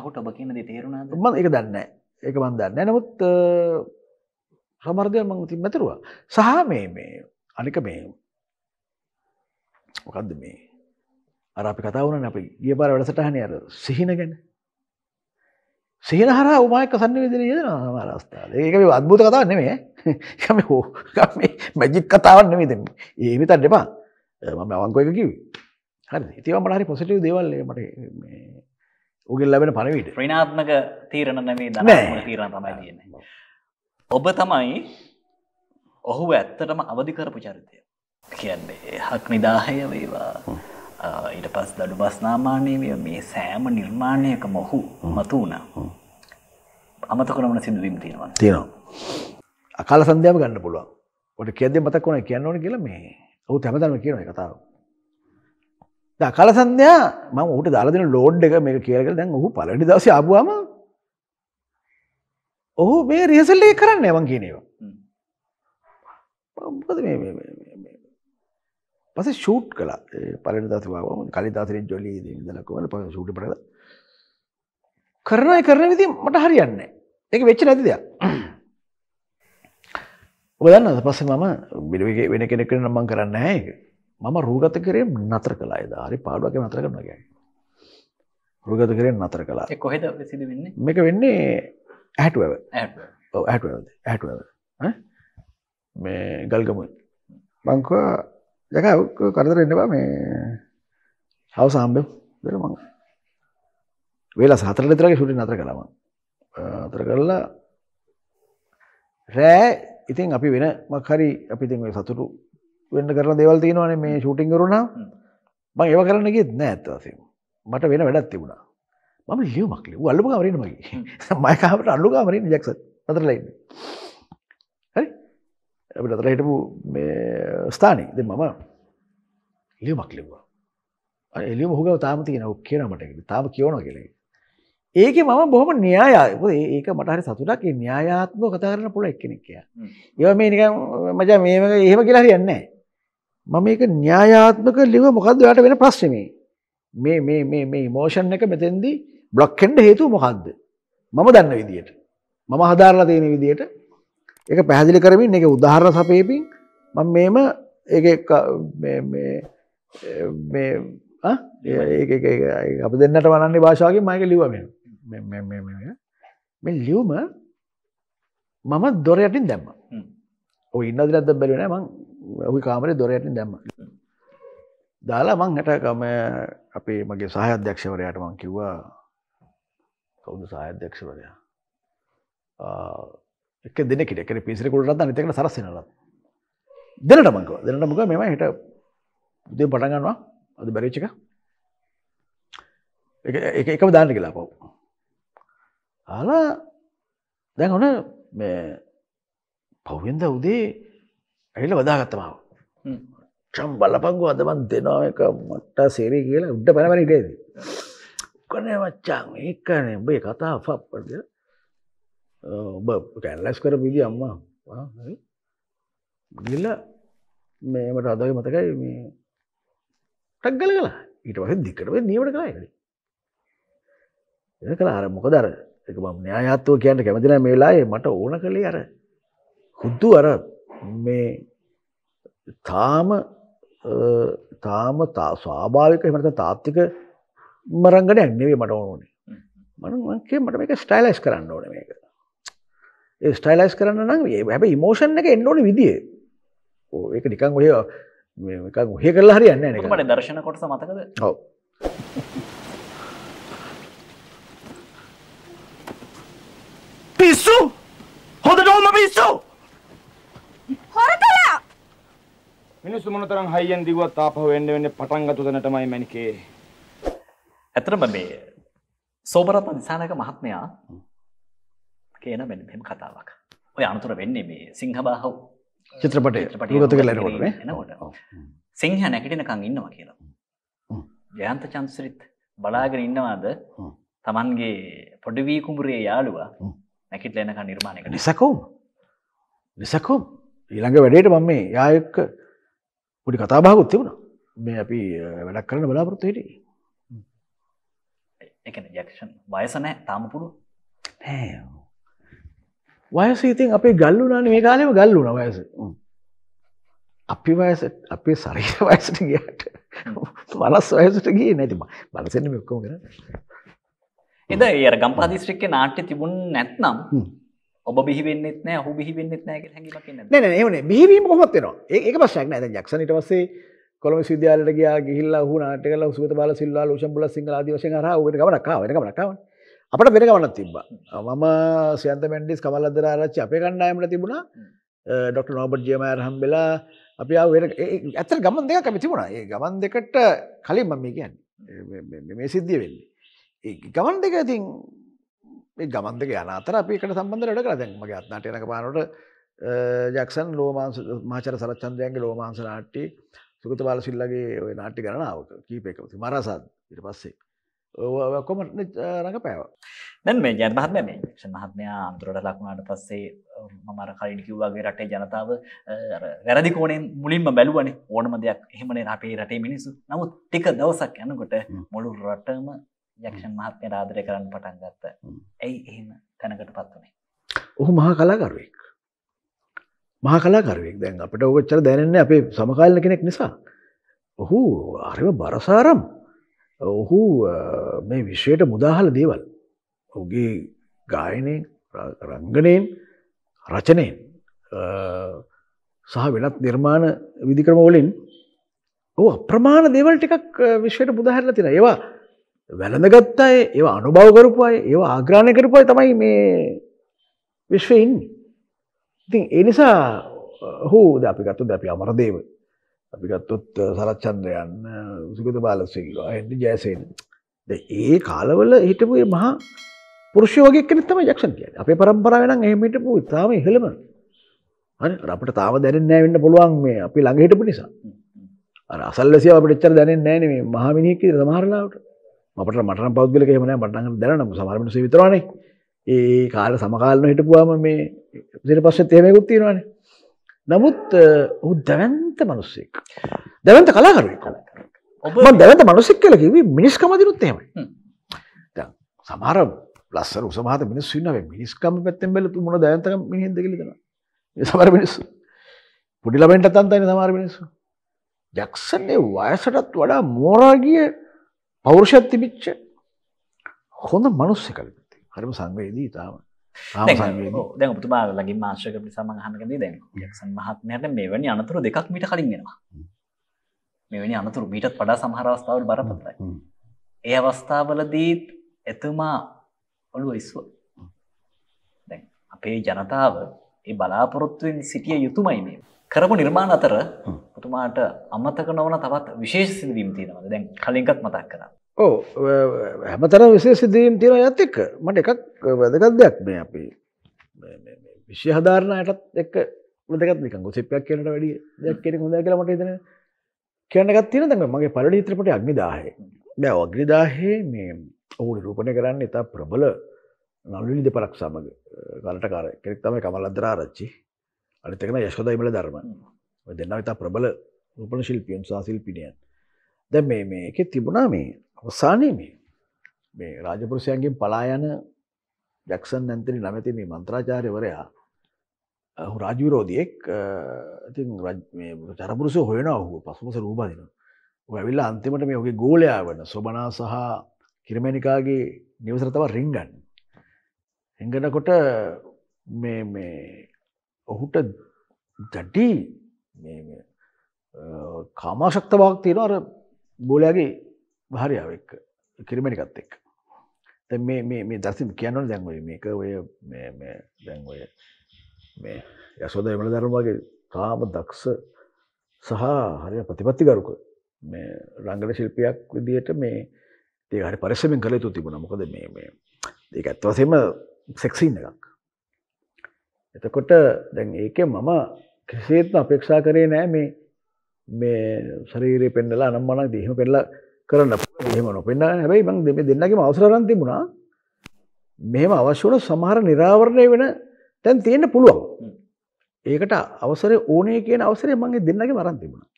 අහුට ඔබ කියන දේ තේරුණාද මම ඒක
දන්නේ ඒක මන් දන්නේ නමුත් සමර්ධයක් මං උතින් මැතරුවා. සහ මේ මේ අනික මේ මොකද්ද මේ අර අපි කතා වුණානේ අපි ගිය පාර වැඩසටහනේ අර සිහින ගැන. සිහින හරහා උමා එක්ක සංනිවේදනය යෙදෙනවා සමහර අවස්ථාවල. ඒක මේ අద్භූත කතාවක් නෙමෙයි. ඒක මේ හෝ මේ මැජික් කතාවක් නෙමෙයි දැන්. ඒ හිතන්න එපා. මම අවංකව එක කිව්වේ. හරිද? ඉතින් මට හරි පොසිටිව් දේවල් මට මේ ඔගෙන් ලැබෙන පණවිඩ
ප්‍රනාත්මක තීරණ නමේ ද තීරණ තමයි තියන්නේ ඔබ තමයි ඔහු ඇත්තටම අවධි කරපු චරිතය කියන්නේ හක් නිදාහය වේවා ඊට පස් දඩු බස්නාමානයවය මේ සෑම නිර්මාණයක මොහු මතු වුණා අමතකරමන සිදුවීම තියෙනවා
තියෙනවා අකාල සන්ධ්‍යාව ගන්න පුළුවන් ඔට කෙද මතක් වුණ කියන්න ඕන කියලා මේ ඔහු තැමතම කියන කතාව කල සන්ධයා ම ට දාලන ලෝඩ් එක මේ කියලක දැන් ඔහු පලටි දවස අබවාම ඔහු මේ රියසල්ලේ කරන්න ඇවන් කියනවා පස ෂූට් කලා පලට දසවාව කලි තාසරෙන් ජොලී දලකවල ප ෂූට පරල කරනය කරන විදි මට හරියන්න එක වෙච්ච නැති දෙයක් ඔබදන්න අද පස්සේ මම බිලුවගේ වෙන කෙනෙ කරන මං කරන්න ඇ මම රූගත කරේ නතර කලා දාරි පාඩුවක නතර කරනග රූගත කරේ නතර කලා
කොහෙද සිද වෙන්න
මේක වෙන්නේ ඇටුවව ඇටුවද ඇටුවව මේ ගල්ගමුන් මංකවා ජක කරදර එන්නවා මේ හවස හම්බෙම් වෙන මං වෙලා සතර විතරගේ ෂුටින් අතර කළම අතර කරලා රෑ ඉතින් අපි වෙන මක් හරි අපි ඉතින් ඔය සතුටු වෙන්න කරලා දේවල් තියෙනවානේ මේ ෂූටින් කරුණා මං ඒව කරන්න ගියෙත් නෑ ඇත්ත වශයෙන්ම මට වෙන වැඩක් තිබුණා මම ලියුමක් ලිව්වා අල්ලපු කමරින් මගේ මම කහමට අල්ලු කමරින් ජැක්සන් නතරලා ඉන්නේ හරි අපි නතරලා හිටපු මේ ස්ථානේ දැන් මම ලියුමක් ලිව්වා අය ලියුම හුගව තාම තියෙනවා ඔක් කියනවා මට ඒක තාම කියනවා කියලා ඒකේ මම බොහොම න්‍යායයි මොකද ඒක මට හරි සතුටක් ඒ න්‍යායාත්මකව කතා කරන්න පුළුවන් එක්කෙනෙක් කියලා ඒවා මේ නිකන් මචං මේක එහෙම කියලා හරියන්නේ නැහැ මම මේක න්‍යායාත්මක ලිව මොකද්ද ඔයාට වෙන ප්‍රශ්නේ මේ මේ මේ මේ ඉමෝෂන් එක මෙතෙන්දී බ්ලොක්කෙන්ඩ හේතු මොකක්ද මම දන්න විදියට මම හදාරලා තියෙන විදියට එක පැහැදිලි කරමින් එක උදාහරණ සපේපින් මම මේම අප දෙන්නට වනන්නේ භාෂාවගේ මයක ලිවම මේ ලියවම මම දොරයටින් දැම්ම ඔය ඉන්නදිලද බැලින මං ඔයි කාමරේ දොරයටින් දැම්ම දාලා මං හටකම අපේ මගේ සහධ්‍යක්ෂවරයාට මං කිව්වා කවුද සාධ්‍යක්ෂවරයා එක දෙනෙකට එකන පිසිරකුටත් අනිතක සරස්සනලත් දෙනට මංකව දෙනට මක මෙම හිට උදේ පටගන්නවා අද බැරිච්චික එකම දාන්න කියලා පව් ආලා දැන් හොන මේ පව්වෙන්ද උදේ ඇහිල වදාගත්තමාව චම් බලපංගු අදමන් දෙනවා එක මට්ටා සේරේ කියලා උඩ්ඩ පැනවැනි ඉටේදී ඕකනේ වච්චාන් ඒකනේ ඔබේ කතා ෆප්පද ඔබ කැන්ලස් කර පිදි අම්මා ගිල්ල මේමට අදගේ මතකයි මේ ටක්ගල කලා ඊට වහ දිකටව නීවට කලායි එ කලා අර මොක දර එක ම න්‍යායත්තුව කියන්නට කැමතින මේලායේ මට ඕන කළේ අර හුද්දු අර මේ තාම තාම තා ස්වාභාවික එමට තාත්තික මරංගනයක් නෙවේ මට ඕනේ මනුවන්ගේ මට මේක ස්ටයිලයිස් කරන්න ඕන මේක ඒ ස්ටයිලයිස් කරන්න නම් හැබ ඉමෝෂන් එක එන්න ඕන විදිිය ඒක නිකං ඔය හය කරලා හරි යන්න මට
දර්ශන කොට මතකද ඔව පිස්සු හොද ටෝම පිස්සු හොරතලා
මිනිස්සු මොනතරම් හයියෙන් දිගුවත්
ආපහු එන්න වෙන්නේ පටන් ගත්ත තැනටමයි මැනිකේ ඇතරම මේ සෝබරත් දිසානක මහත්මයා කියන මෙ මෙම කතාවක් ඔය අනතුර වෙන්නේ මේ සිංහබාහ චිත්‍රපට චිත්‍රපට ලට එනකොට සිංහ නැකටිනකං ඉන්නවා කියලා ජයන්ත චන්සරිත් බලාගෙන ඉන්නවාද තමන්ගේ පොඩිවී කුඹරේ යාළුවා නැකිට ලනක නිර්මාණයක
නිසකෝම් නිසකෝම් ඊළඟ වැඩේට මම මේ යායක පොඩි කතාබාකුත් තිබුණ මේ අපි වැඩක් කරන්න බලාපොරොත්තු හිටියේ
එකන ජක්ෂන් වයසනෑ තාම පුළු
වයස ඉතින් අපේ ගල්ලුනාන මේ කාලෙම ගල්ලුන වයස අපි වයස අපේ සරීර වයසට ගියට මනස් වයසට ගිය නැතිම බලසන්න ඔක්කෝ කර
එද ඒ ගම්පාදිශ්‍රික්ක නාට්‍ය තිබුණ නැත්නම් ඔබ බිහිවෙන්නෙත් නෑ හු බිහිවෙන්නෙත් නෑ හැඟ
නෑ ඒවන බිහිවීම කොමත්වෙනවා ඒක පස්සක් නෑ ජක්ෂණට වස්සේ කොළඹ විශ්වවිද්‍යාලයට ගියා ගිහිල්ලා ඔහු නාට්‍ය කළා සුගත බාල සිල්වා ලෝෂන් බුලත් සිංහල ආදී වශයෙන් හරහා ඔහුගේ ගමනක් ආවා වෙන ගමනක් ආවා අපිට වෙන ගමනක් තිබ්බා මම සයන්ත මෙන්ඩිස් කමල් අද්දරආරච්චි අපේ කණ්ඩායමට තිබුණා ඩොක්ටර් නෝබර්ට් ජයමාර හම්බෙලා අපි ආව වෙන ඇත්තට ගමන් දෙකක් අපි තිබුණා ඒ ගමන් දෙකට කලින් මම මේ කියන්නේ මේ සිද්ධිය වෙන්නේ ඒ ගමන් දෙක ඉතින් මේ ගමන් දෙක යන අතර අපි එකට සම්බන්ධ වැඩ කළා දැන් මගේ අත්නාට යනක පානකොට ජැක්සන් ලෝමාංශ මහාචාර්ය සරච්චන්ද්‍රයන්ගේ ලෝමාංශ නාට්‍යයේ සුගත බාලසිල්ලගේ ඔය නාට්‍ය ගණනාවක කීපයකමති මරසාත් ඉට පස්සේ ඔක්කොම රඟපෑව
දැන් මේ ජනමහත්ම මේ ක්ෂණ මහත්මයා අන්තුරට ලක්ුණාට පස්සේ මමර කලින් කිව්වාගේ රටේ ජනතාව වැරදි කෝනේ මුලින්ම බැලුවන ඕනම දෙයක් එහෙමනේ අපේ රටේ මිනිසු නමුත් ටික දවසක් යනකොට මුළු රටම යක්ෂණ මහත්මය ආදරය කරන්න පටන් ගත්ත ඇයි එහෙම තැනකට පත්වනේ
ඔහු මහා කලාකරුවෙක් මහා කලාකරුවෙක් දැන් අපට ඔකොච්චර දැනෙන්නේ අපේ සමකාලීන කෙනෙක් නිසා. ඔහු අරව බරසාරම්. ඔහු මේ විශ්වයට මුදාහල දේවල්. ඔහුගේ ගායනයෙන්, රංගනයෙන්, රචනයෙන් සහ වෙනත් නිර්මාණ විධික්‍රම වලින් ඔව් අප්‍රමාණ දේවල් ටිකක් විශ්වයට මුදාහැරලා තියෙනවා. ඒවා වැළඳගත්තා අය, ඒවා අනුභව කරපු අය, ඒවා ආග්‍රහණය කරපු අය තමයි මේ විශ්වයේ ඉන්නේ. ඉතින් ඒ නිසා ඔහු අපි ගත්තොත් අපි අමරදේව අපි ගත්තොත් සරච්චන්ද්‍රයන් සුගත බාලසිංහ එන්ඩි ජයසේන ඒ කාලවල හිටපු මහා පුරුෂය වගේ කෙනෙක් තමයි ජැක්සන් කියන්නේ. අපේ પરම්පරාවේ නම් එහෙම හිටපු ඉතාලම ඉහළම. හරි අපිට තාම දැනෙන්නේ නැහැ වෙන්න පුළුවන් මේ අපි ළඟ හිටපු නිසා. අර අසල්වැසියව අපිට එච්චර දැනෙන්නේ නැහැ නේ මේ මහා මිනිහෙක් කියලා සමහර ලාවට. අපිට මට නම් පෞද්ගලික එහෙම නැහැ මට නම් දැනන සමහර මිනිස්සු විතරනේ. ඒ කාල සමකාලන හිටපුවාම මේ දෙට පස්සෙ තේමයකුත් තියෙනවාන. නමුත් ඔහු දැවන්ත මනුස්සෙක්. දැවන්ත කලාකරුවෙක් ඔබ දැවන්ත මනුසෙක් කියල කිව මිනිස්කමතිනුත් හෙමයි. සමහර ලස්සර උසමහත මිනිස් වන්න මිනිස්කම පැත්තෙන් බැල තුමුණ දැන්ත මිනිහෙද කලිදෙන සමර මිනිස්සු. පුඩිලමෙන්ට තන්තයින සමාර මිනිස්සු. ජක්සන්නේ වයසටත් වඩා මෝරාගිය පෞරුෂත් තිබිච්ච හොඳ මනුස්ස කලින්. හරිම
සංවේදී තාව දැ ඔපතුමා ලගින් මාශක නිසා මහනකද දැන් යක්සන් මහත්මයට මෙවැනි අනතුරු දෙකක් මිට කලින්ගෙනවා මෙවැනි අනතුරු මීටත් පඩා සමහරවස්ථාවට බරපතරයි ඒ අවස්ථාවලදීත් එතුමා ඔළුව ඉස්ව දැන් අපේ ජනතාව ඒ බලාපොරොත්තුවෙන් සිටිය යුතුමයි මේ කරපු නිර්මාණ අතර පුතුමාට අමතක නොවන තවත් විශේෂ සිදුවීම් තියෙනවද දැන් කලින්ගත් මතක් කරා
ඕ හැමතර විසේ සිදුවීම් තියෙන යත් එක්ක මට එකක් වැදගත් දෙයක් මේ අපි විශ්්‍ය හධාරණයටත් එක් වැදගත් නික ගොසිපයක් කියනට වැඩි දෙයක් කෙනෙ හොඳ කියලා මට ඉතන කියනගත් තියෙන තඟ මගේ පලඩි ත්‍රපට අගනිදාහය බෑ අග්‍රදාහේ මේ ඔහු රූපණය කරන්න ඉතා ප්‍රබල නල්ලි දෙපරක් සමග ගලටකාර කෙනෙක් තමයි කමල් අදරාරච්චි අනිතකන යශෝදයිමල ධර්ම දෙන්න ඉතා ප්‍රබල රූපන ශිල්පියන් සා සිල්පිනියන් දැ මේ මේකෙ තිබුණා මේ අවසානයේ මේ මේ රාජපුරුෂයන්ගෙන් පලා යන ජැක්සන් නැන්තනි නමැති මේ මන්ත්‍රාචාර්යවරයා ඔහු රාජ්‍ය විරෝධියෙක් ඉතින් මේ ජරපුරුෂය හොයනවා ඔහු පසුපස රූප අදිනවා. ඔහු ඇවිල්ලා අන්තිමට මේ ඔහුගේ ගෝලයා වන සොබනා සහ කිරමැනිකාගේ නිවසට තමයි රිංගන්නේ. රිංගනකොට මේ මේ ඔහුට දැඩි මේ කාමාශක්ත බවක් තියෙනවා අර ගෝලයාගේ භාරයාව එක්ක කිරිමණිකත් එක්ක. දැන් මේ මේ මේ දර්ශන කියනවනේ දැන් ඔය මේක ඔය මේ මේ දැන් ඔය මේ යසෝදා විමල ධර්මගේ තාම දක්ෂ සහ හරිය ප්‍රතිපත්තිගරුක මේ රංගන ශිල්පියක් විදිහට මේ ඒක හරි පරිස්සමෙන් කළ යුතු තිබුණා. මොකද මේ මේ ඒක ඇත්ත වශයෙන්ම සෙක්සින් එකක්. එතකොට දැන් ඒකේ මම කිසිේත්ම අපේක්ෂා කරේ නෑ මේ මේ ශරීරය පෙන්නලා අනම්මනක් දීම පෙන්නලා කරන්න එහෙම නොපෙන්න්න හැබැයි බං දෙම දෙන්නගේ අවසරන් තිබුණා මෙම අවශ්‍යවන සමහර නිරාවරණය වෙන තැන් තියෙන්න්න පුළුවන් ඒකට අවසර ඕනේ කියන අවසරය මගේ දෙන්නගේ වරන් තිබුණා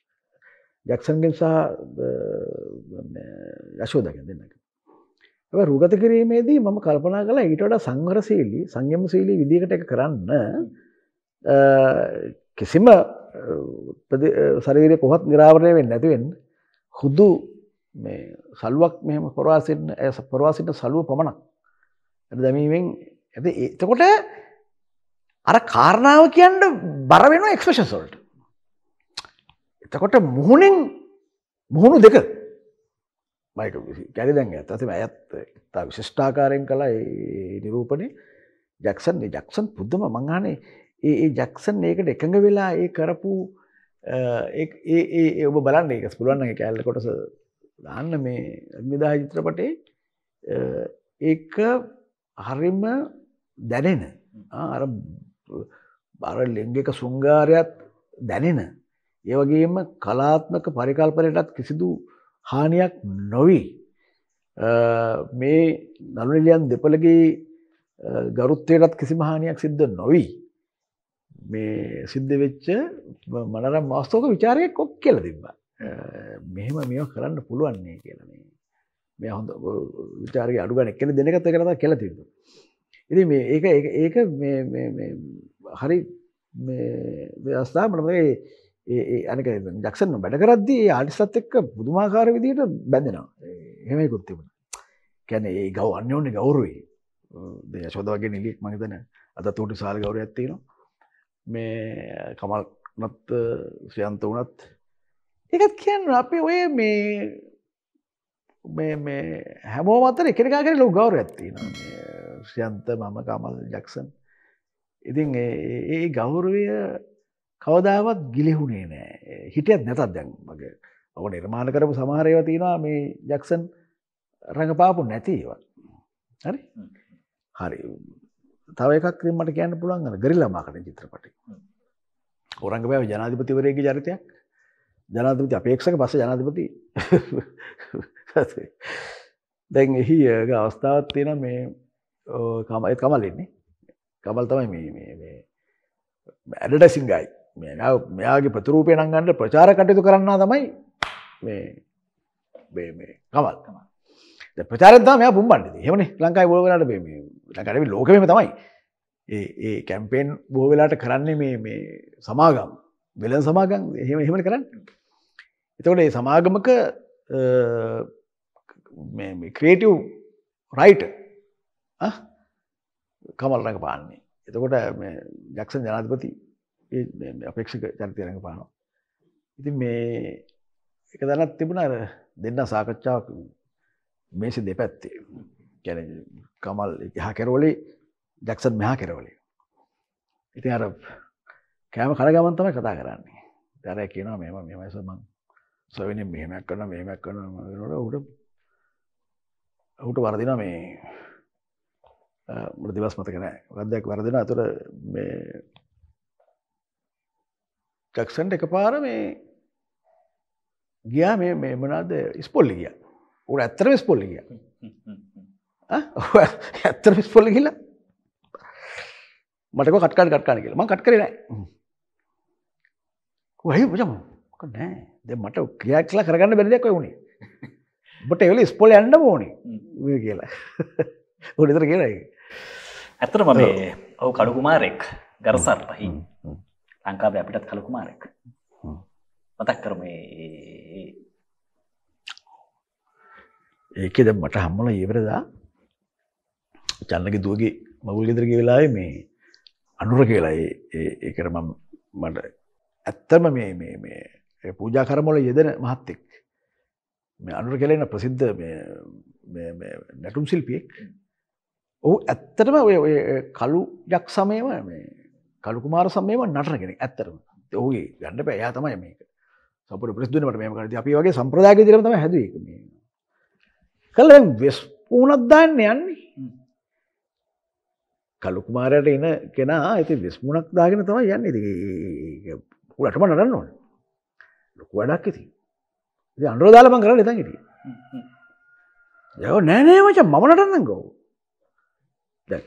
ජැක්සන්ගෙන් සහ යශෝදගෙන් දෙන්නක ඇ රුගත කිරීමේදී මම කල්පනා කලා ඊටට සංවර සීලි සංයම සීලී විදිකට එක කරන්න කිසිම සරීර කොහත් නිරාවරණය වෙන් නැතිවෙන් හුදු මේ සල්ුවක් මෙහම පොරවාසින්න ඇ පොරවාසිට සලුව පමණක් දැමීමෙන් ඇති එතකොට අර කාරණාව කියන්න බරවෙන එක්ෂන් සොල්ට එතකොට මුහුණෙන් මුහුණු දෙක මයිට ගැරි දැන් ඇත ඇතිම ඇත් තා විශිෂ්ඨාකාරයෙන් කලා නිරූපණය ජක්සන් ජක්සන් පුද්දම මංහනේ ඒ ජක්සන් ඒකට එකඟ වෙලා ඒ කරපු ඒ ඔබ බලන්න එක පුළුවන් කෑල්ල කොටස දාන්න මේ අග්නිදාහ චිත්‍රපටේ ඒක හරිම දැනෙන අර අර ලිංගික සුංගාරයත් දැනෙන ඒ වගේම කලාත්මක පරිකල්පනයටත් කිසිදු හානියක් නොවි මේ නළුනිලියන් දෙපළගේ ගරුත්වයටත් කිසිම හානියක් සිද්ධ නොවි මේ සිද්ධ වෙච්ච මනරම් වාස්තෝක ਵਿਚාරයක් ඔක් කියලා තිබ්බා මෙහෙම මේ කරන්න පුළුවන්නේ කියලනේ මේ හොඳ විචාරගේ අඩුගන කෙන දෙනකත කරත කෙලතිද. ඉති මේ ඒ ඒක හරි ව්‍යස්ථාපනමේ අනක ජක්ෂන් වැඩ කරද්දී ආටිසත් එක්ක බුදුමාකාර විදියට බැඳෙනවා හෙමයකුත් තිබුණ කැන ඒ ගව අන්‍යෝන්න ගෞරුයි දේශෝද වගේ නිලික් මහිතන අත තූටි සාල් ගෞර ඇත්තිනවා මේ කමල් නත් ස්්‍යන්ත වනත් ඒකත් කියන්න අපි ඔය මේ හැමෝ මතර එකකාගෙන ලො ගෞර ඇත්තින ශ්‍යන්ත මම කමල් ජක්සන් ඉතින් ඒ ගෞරවය කවදාවත් ගිලිහුණේ නෑ හිටියත් නැතත් දැන් මගේ ඔක නිර්මාණ කරපු සමහරයව තියෙනවා මේ ජක්සන් රඟපාපු නැතිවා හරි හරි තව එකක් මට කියන්න පුළුවන් ගරිල්ලාමාකට චිත්‍රපටි ඔරංගපෑව ජනාධිපතිවරයගේ චරිතයක් ජනාධිපති අපේක්ෂක පස්ස ජනාධිපති දැන් එහි අවස්ථාවත් තියෙන මේ කමයි කමලෙන්නේ කමල් තමයි මේ ඇඩටසින් ගයි මෙයාගේ ප්‍රතිරූපය නංගන්නට ප්‍රචාර කටයුතු කරන්න තමයි මේ කමල් ප්‍රචාරතම පුම්බන්ට හෙමන ලංකායි බෝගලට ලකටවි ලෝකම තමයි ඒ කැම්පේෙන් බෝවෙලාට කරන්නේ මේ සමාගම් වෙලන් සමාගම් එහෙම එහෙම කරන්න එතකොට ඒ සමාගමක ක්‍රේටව් රයිට කමල්රඟ පාන්නේ එතකොට ජක්සන් ජනාධපති අපේක්ෂක චරිතයරඟ පානවා ඉති මේ එක දැනත් තිබුණ අර දෙන්න සාකච්ඡාව මේසි දෙපැත්තේ කැන කමල් හා කෙරවලේ ජක්සන් මෙහා කෙරවලේ ඉතින් අර කෑම කරගමන් තමයි කතා කරන්නේ දැර කියනවා මෙම මෙමයිසමන් සවිනෙන් මෙහෙමැක් කරන මෙහෙමැක් කරන වෙනකොට ඔහුට ඔහුට වරදිනවා මේ මට දවස් මතක නෑ. වැරද්දක් වරදිනවා. ඒතර මේ ජැක්සන්ට එකපාර මේ ගියා මේ මේ මොනවාද ඉස්පොල්ලි ගියා. උර ඇත්තටම ඉස්පොල්ලි ගියා. ආ ඇත්තටම ඉස්පොල්ලි ගිහලා මට කෝ කට් කට් කට් කන කියලා. මම කට් කරේ නෑ. කොහේ මචං නෑ දෙ මට ක්‍රියා කියලා කරගන්න බැරිදයක් වුණේ බට එවල ස්පොල ඇන්න ඕනේ කියලා උඩතර කියරයි
ඇතර මම ඔවු කළුකුමාරෙක් ගරසර් පහි ලංකාව අපිටත් කළුකුමාරෙක් මතක් කරම
ඒකෙද මට හම්මල ඒවරදා චන්නක දුවගේ මගුල් ගෙදර කියලා මේ අනුර කියලා ඒකරම මට ඇත්තම මේ පූජා කරමොල යෙදෙන මහත්තෙක් මේ අනුර කෙලෙන ප්‍රසිද්ධ නැටුම් සිල්පියෙක් ඔහු ඇත්තටම ඔය ඔය කලු යක් සමයම මේ කලුකුමාර සමයම නටන කෙනෙක් ඇත්තරම ඔහුගේ ගන්න බෑ එයා තමයි මේක සපුර ප්‍රසිද්ධනට මේම කරදී අපි වගේ සම්ප්‍රදායක විදිහටම තමයි හැදුවේ ඒක මේ කල වෙස් පුණක් දාන්න යන්නේ කලුකුමාරයට එන කෙනා ඉතින් වෙස් මුණක් දාගෙන තමයි යන්නේ ඉතින් ඒක උඩටම නටන්න ඕනේ ලොකු වැඩක් ඇති අන්රෝදාලමන් කර එතන් හිටිය යව නෑනේමච මමනටන්න ගෝ දැ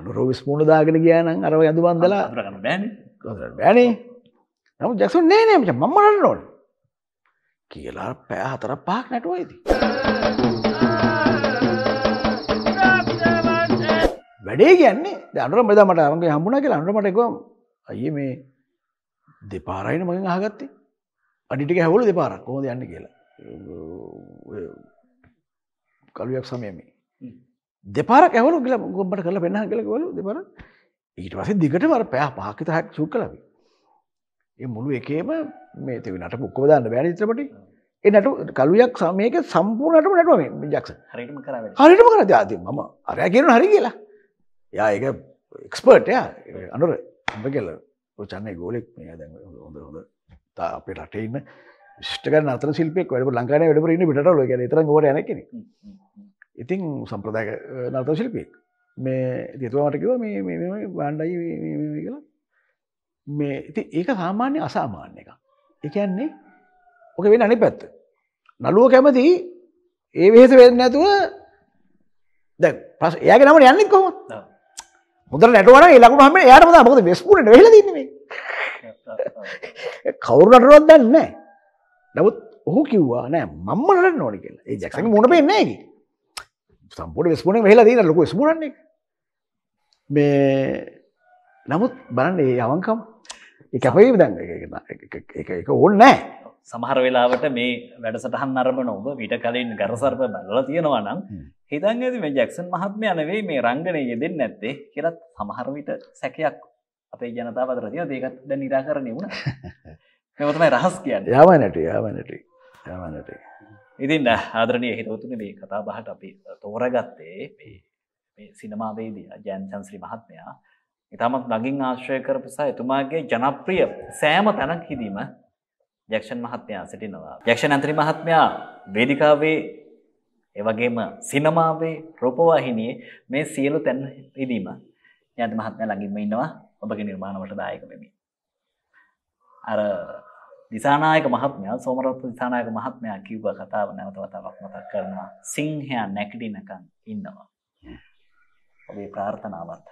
අනුරෝවිස් මූුණ දාගෙන ගයානන් අරව ඇඳුබන්දලා කරන්න බෑන බෑනේ නමු ජැක්සුන් නෑනේමච මමරන්න ඕන කියලා පෑ හතර පාක් නැටුව ඇති. වැඩේ ගැන්නේ දනුර මෙදමට අරගේ හම්බුණ කියලා අනුරමටක අය මේ දෙපාරයින මගින් ආගත්තේ අඩිටික හැවලු දෙපාරක් කොහොද යන්න කියලා කළුවක් සමයම දෙපාරක් ඇවලු කියල ගොබට කරලා පෙන්හ කලකවලු දෙපර ඊට වස දිගට වර පෑ පාකිත හැක් සුක් කලවි ඒ මුළු එකේම මේ තිවනට පුක්කව දන්න බෑන චිත්‍රපටි එනට කළුයක් සමයක සම්පූර්ණටම නටුවම ජක්ස හරිටම කර ජාති මම අරය කියන හරි කියලා යා ඒක එක්ස්පර්ට් යා අනුර හඳ කෙල්ල චන්නේ ගෝලෙක් මේ දැ හොඳ හොඳ අපේ රටඉන්න ෂ්ටක අතර ශිල්පයක් වැඩ ලංකාන වැඩපුර ඉන්න පිටල ගැන තර ගොට යනකෙන ඉතින් සම්ප්‍රදායක නත ශිල්පියෙක් මේ දෙතුවාමටකිව මේ බණ්ඩයි කියලා මේ ඉති ඒක සාමාන්‍ය අසාමාන්‍ය එක එකන්නේ ඕක වෙන අනි පැත්ත නලුව කැමති ඒ වෙහෙස වෙන්න ඇතුව දැ පස් ඒයග නමට යන්නෙක් කොම මුදර නැටවන ලකු හම යාට ම මොද වෙස්පුරට වෙලදන්නේ කවුරු නටනවත් දන්නේ නැහැ. නමුත් ඔහු කිව්වා නෑ මම නටන්න ඕනේ කියලා. ඒ ජැක්සන්ගේ මුණ පේන්නේ නැහැ ඒකේ. සම්පූර්ණ වෙස්මුණේ මෙහෙලා තියෙන ලොකු වෙස්මුණන්නේ. මේ නමුත් බලන්න ඒ අවංකම ඒ කැපවීම දැන් ඒක ඒක ඕනේ නැහැ.
සමහර වෙලාවට මේ වැඩසටහන් අරඹන ඔබ ඊට කලින් ගරසර්ප බලලා තියෙනවා නම් හිතන් ඇති මේ ජැක්සන් මහත්මයා නෙවෙයි මේ රංගනය යෙදෙන්නේ නැත්තේ කියලා සමහර විට සැකයක් අපේ ජනතාව අතරතිය දේකත් ද නිරාකරණය වුණ මෙමතමයි රහස් කියන්න
යමනට යමනට
යමනට ඉතින් ආදරනය හිතවතුන මේ කතා බහට අපි තෝරගත්තේ සිනමාවේදී ජයන්චන්ශ්‍රී මහත්මයා ඉතාමත් ලඟින් ආශ්‍රය කරපුසා එතුමාගේ ජනප්‍රිය සෑම තැනක් හිදීම ජක්ෂන් මහත්මයා සිටිනවා යක්ෂ ඇන්ත්‍රී මහත්මයා වේදිකාවේ ඒවගේම සිනමාවේ රොපවාහිනයේ මේ සියලු තැන් ඉදීම යද මහත්මය ලඟින්ම ඉන්නවා ඔබගේ නිර්මාණවට දායකවෙමි. අර දිසානායක මහත්මයා සෝමරත්ත දිසානායක මහත්මයා කිව්ව කතාව නැවතවතාවක් මතක් කරනවා සිංහයා නැකඩිනකන් ඉන්නවා. ඔබේ ප්‍රාර්ථනාවත්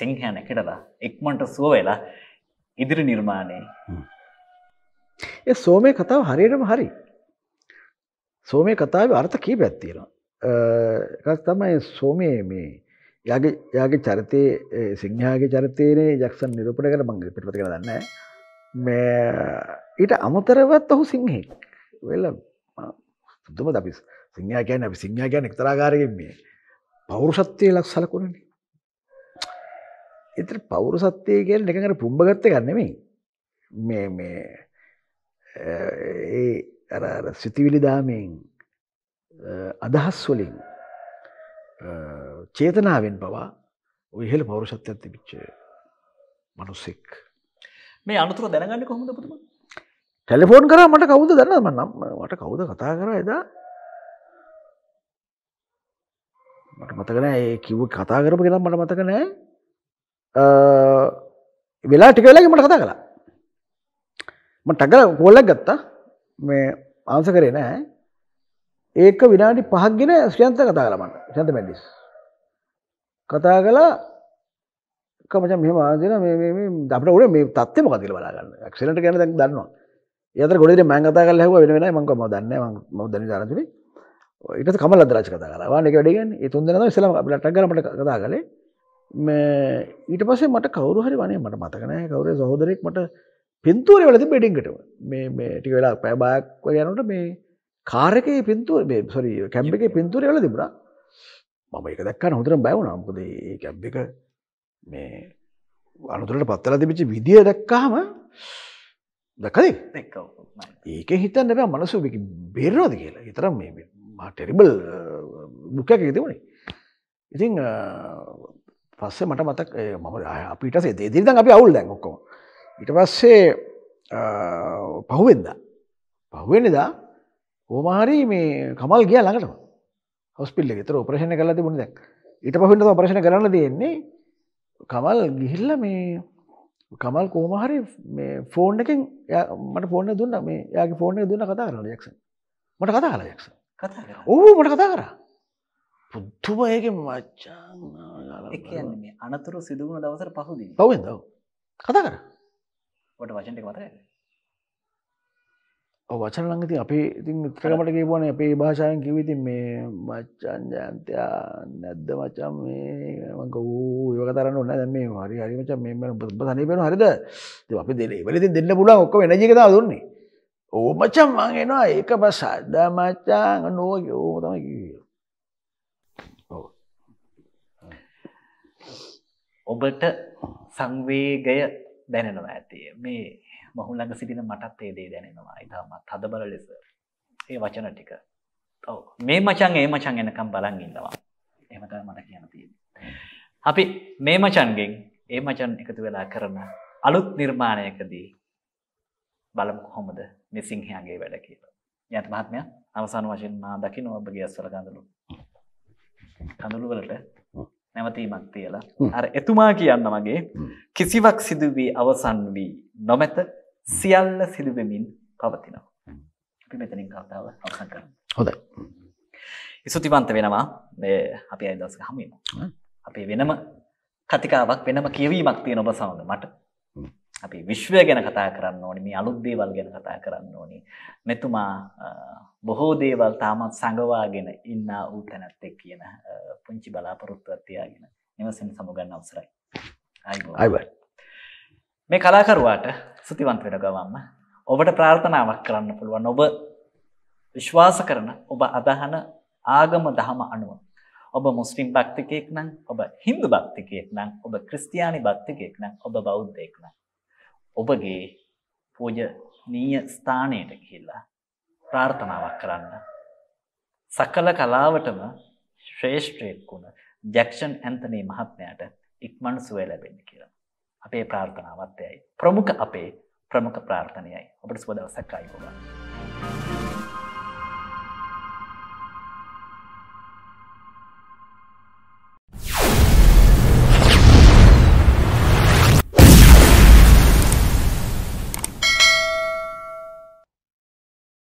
සිංහයා නැකෙටලා එක්මට සුව වෙලා ඉදිරි නිර්මාණය
ඒ සෝමය කතාව හරියටම හරි සෝමය කතාව අර්ථ කී පැත්තිෙනවා එකත් තමයි සෝමය මේ යාගේ යාගේ චරිතය සිංහයාගේ චරිතයනේ ජක්සන් නිරපට කර මංග පිටපති කර දන්න මේ ඊට අමතරවත් ඔහු සිංහෙක් වෙල්ල සුදම අපි සිංහයා කියන්න අපි සිංහයා කියන එක්තරාකාරයෙන් මේ පෞරුෂත්වය ලක් සලකුණන එතර පෞරුසත්වය කියල එකකට පුම්භගත්ත ගන්නෙමේ මේ මේ ඒ අර සිතිවිලි දාමෙන් අදහස් වලින් චේතනාවෙන් පවා ඉහළ පෞරුෂත්වයක් තිබිච්ච මනුස්සෙක්
මේ අනුතුර දැනගන්න කොහොමද පුතුම
ටෙලිෆෝන් කරා මට කවුද දන්නම නම් මට කවුද කතා කරා එදා මට මතකනෑ ඒ කිව්ව කතා කරපු කියලා මට මතකනෑ වෙලා ටික වෙලාගේ මට කතා කළා මට ටගල කෝල්ලක් ගත්තා මේ ආන්ස කරේ නෑ ඒක විනාඩි පහක්ගෙන ශ්‍රියන්ත කතා කළා මට ශ්‍රියන්ත මැඩිස් කතා කලා කමච මෙම ආදන දට ට මේ තත්ව මොකතිල බලාගන්න ක්ෂලට ගැන දැක් දන්නවා යත ගොඩ මං කතා කල හව වෙන මංක ම දන්න මදන රතුර ඉට කම දරච කතාරවා එක වැඩගෙන් තුන්දන සලම ටක්ගරමට කතා කළේ ඊට පසේ මට කවරු හරි වනේ මට මතකනෑ කවර සහෝදරෙක් මට පින්තුවර වලති බෙඩිගටව මේ ටික වෙලා පැබාක් යනට මේ කාරක පින්තුව සොරි කැම්පික පින්තුර වල තිබරා මම එක දැක්කන හොඳට බැවුණා. මොකද ඒ ගැබ් එක මේ අනුතරට පත්තලා තිබිච්ච විදිය දැක්කහම දැකද? දැක්කව. ඒකෙන් හිතන්න බෑ මනස මේක බේරනවද කියලා. ඒතරම් මේ මා ටෙරිබල් බුක් එකක් තිබුණේ. ඉතින් පස්සේ මට මතක් මම අපිට ඉදිරිදන් අපි අවුල් දැන් ඔක්කොම. ඊට පස්සේ පහුවෙන්දා පහුවෙනදා කොහොම හරි මේ කමල් ගියා ළඟටම. හොස්පිල්ල තර ඔපරේෂණ කලා තිබුණ දැක් ඉට පහිට ඔපරේෂණ කරන්න තියෙන්නේ කමල් ගිහිල්ල මේ කමල් කෝමහරි ෆෝන් එකින් මට ෆෝන දුන්න මේ යාගේ ෆෝන දුන්න කතා කරන යක්ෂ
මට කතා කලා යක්ෂ ඔහු මට කතා කරා පුද්තුම ඒක මච්චා අනතුරු සිදුවුණ දවසර පහුදී පවෙන් දව කතා කර වට වචන්ට කතයි
වචන ළඟති අපි ඉතින් මිත්‍රකමට කියපුවන අපේ භාෂාවෙන් කිවතින් මේ මච්චන් ජයන්තයා නැද්ද මචන් මේක වූ ඒව කරන්න ඕන්න දැම මේ හරි හරිමච මෙම තනි පෙන හරිද අපි දෙේ වලති දෙන්න පුලන් ඔක්ක නජිකතා දුන්නේ ඕ මචන් මංගෙනවා ඒක පස් සඩ්ඩ මච්චාන් නෝක ඕ තම කිවිය
ඔබට සංවේගය දැනෙනවා ඇතිය මේ මහුල්ලඟ සිටින මටත් ඒ දේ දැනෙනවා ඉතාමත් හදබල ලෙස ඒ වචන ටික ඔව මේ මචන් ඒ මචන් එනකම් බලන් ඉන්නවා එමත මට කියන තියෙන අපි මේ මචන්ගෙන් ඒ මචන් එකතු වෙලා කරන අලුත් නිර්මාණයකදී බලමු කොහොමද මේ සිංහයාගේ වැඩ කියලා යත් මහත්මය අවසාන වශයෙන් මා දකින ඔබගේ අස්වල ගඳලු කඳුළු වලට නැවතීමක් තියලා අර එතුමා කියන්න මගේ කිසිවක් සිදුවී අවසන් වී නොමැත සියල්ල සිදුවෙමින් පවතිනවා. අපි මෙතනින් කතාව අවසන් කරමු. හොඳයි. ඉසුතිවන්ත වෙනවා මේ අපි අද දවසක හමු වෙනවා. අපේ වෙනම කතිකාවක් වෙනම කියවීමක් තියෙන ඔබ සමග මට. අපි විශ්වය ගැන කතා කරන්න ඕනි මේ අලුත් දේවල් ගැන කතා කරන්න ඕනි. මෙතුමා බොහෝ දේවල් තාමත් සංගවාගෙන ඉන්න ඌ තැනැත්තෙක් කියන පුංචි බලාපොරොත්තුවක් තියාගෙන නිවසෙන් සමුගන්න අවසරයි. ආයිබෝන්. ආයිබෝන්. මේ කලාකරුවාට සුතිවන්ත වෙන ගවම්ම ඔබට ප්‍රාර්ථනාවක් කරන්න පුළුවන් ඔබ විශ්වාස කරන ඔබ අදහන ආගම දහම අනුව ඔබ මුස්ලිම් භක්තිකයෙක් නම් ඔබ හින්දු භක්තිකයෙක් නම් ඔබ ක්‍රිස්තියානි භක්තිකයෙක් නම් ඔබ බෞද්ධයෙක් නම් ඔබගේ පූජනීය ස්ථානයට ගිහිල්ලා ප්‍රාර්ථනාවක් කරන්න සකල කලාවටම ශ්‍රේෂ්ඨයෙක් වුණ ජැක්ෂන් ඇන්තනී මහත්මයාට ඉක්මන් සුවය ලැබෙන්න කියලා අපේ ප්‍රාර්ථනාවත්තයයි. ප්‍රමුඛ අපේ ප්‍රමුඛ ප්‍රාර්ථනයයි. අපට සුබ දවසක් අයිබෝවා.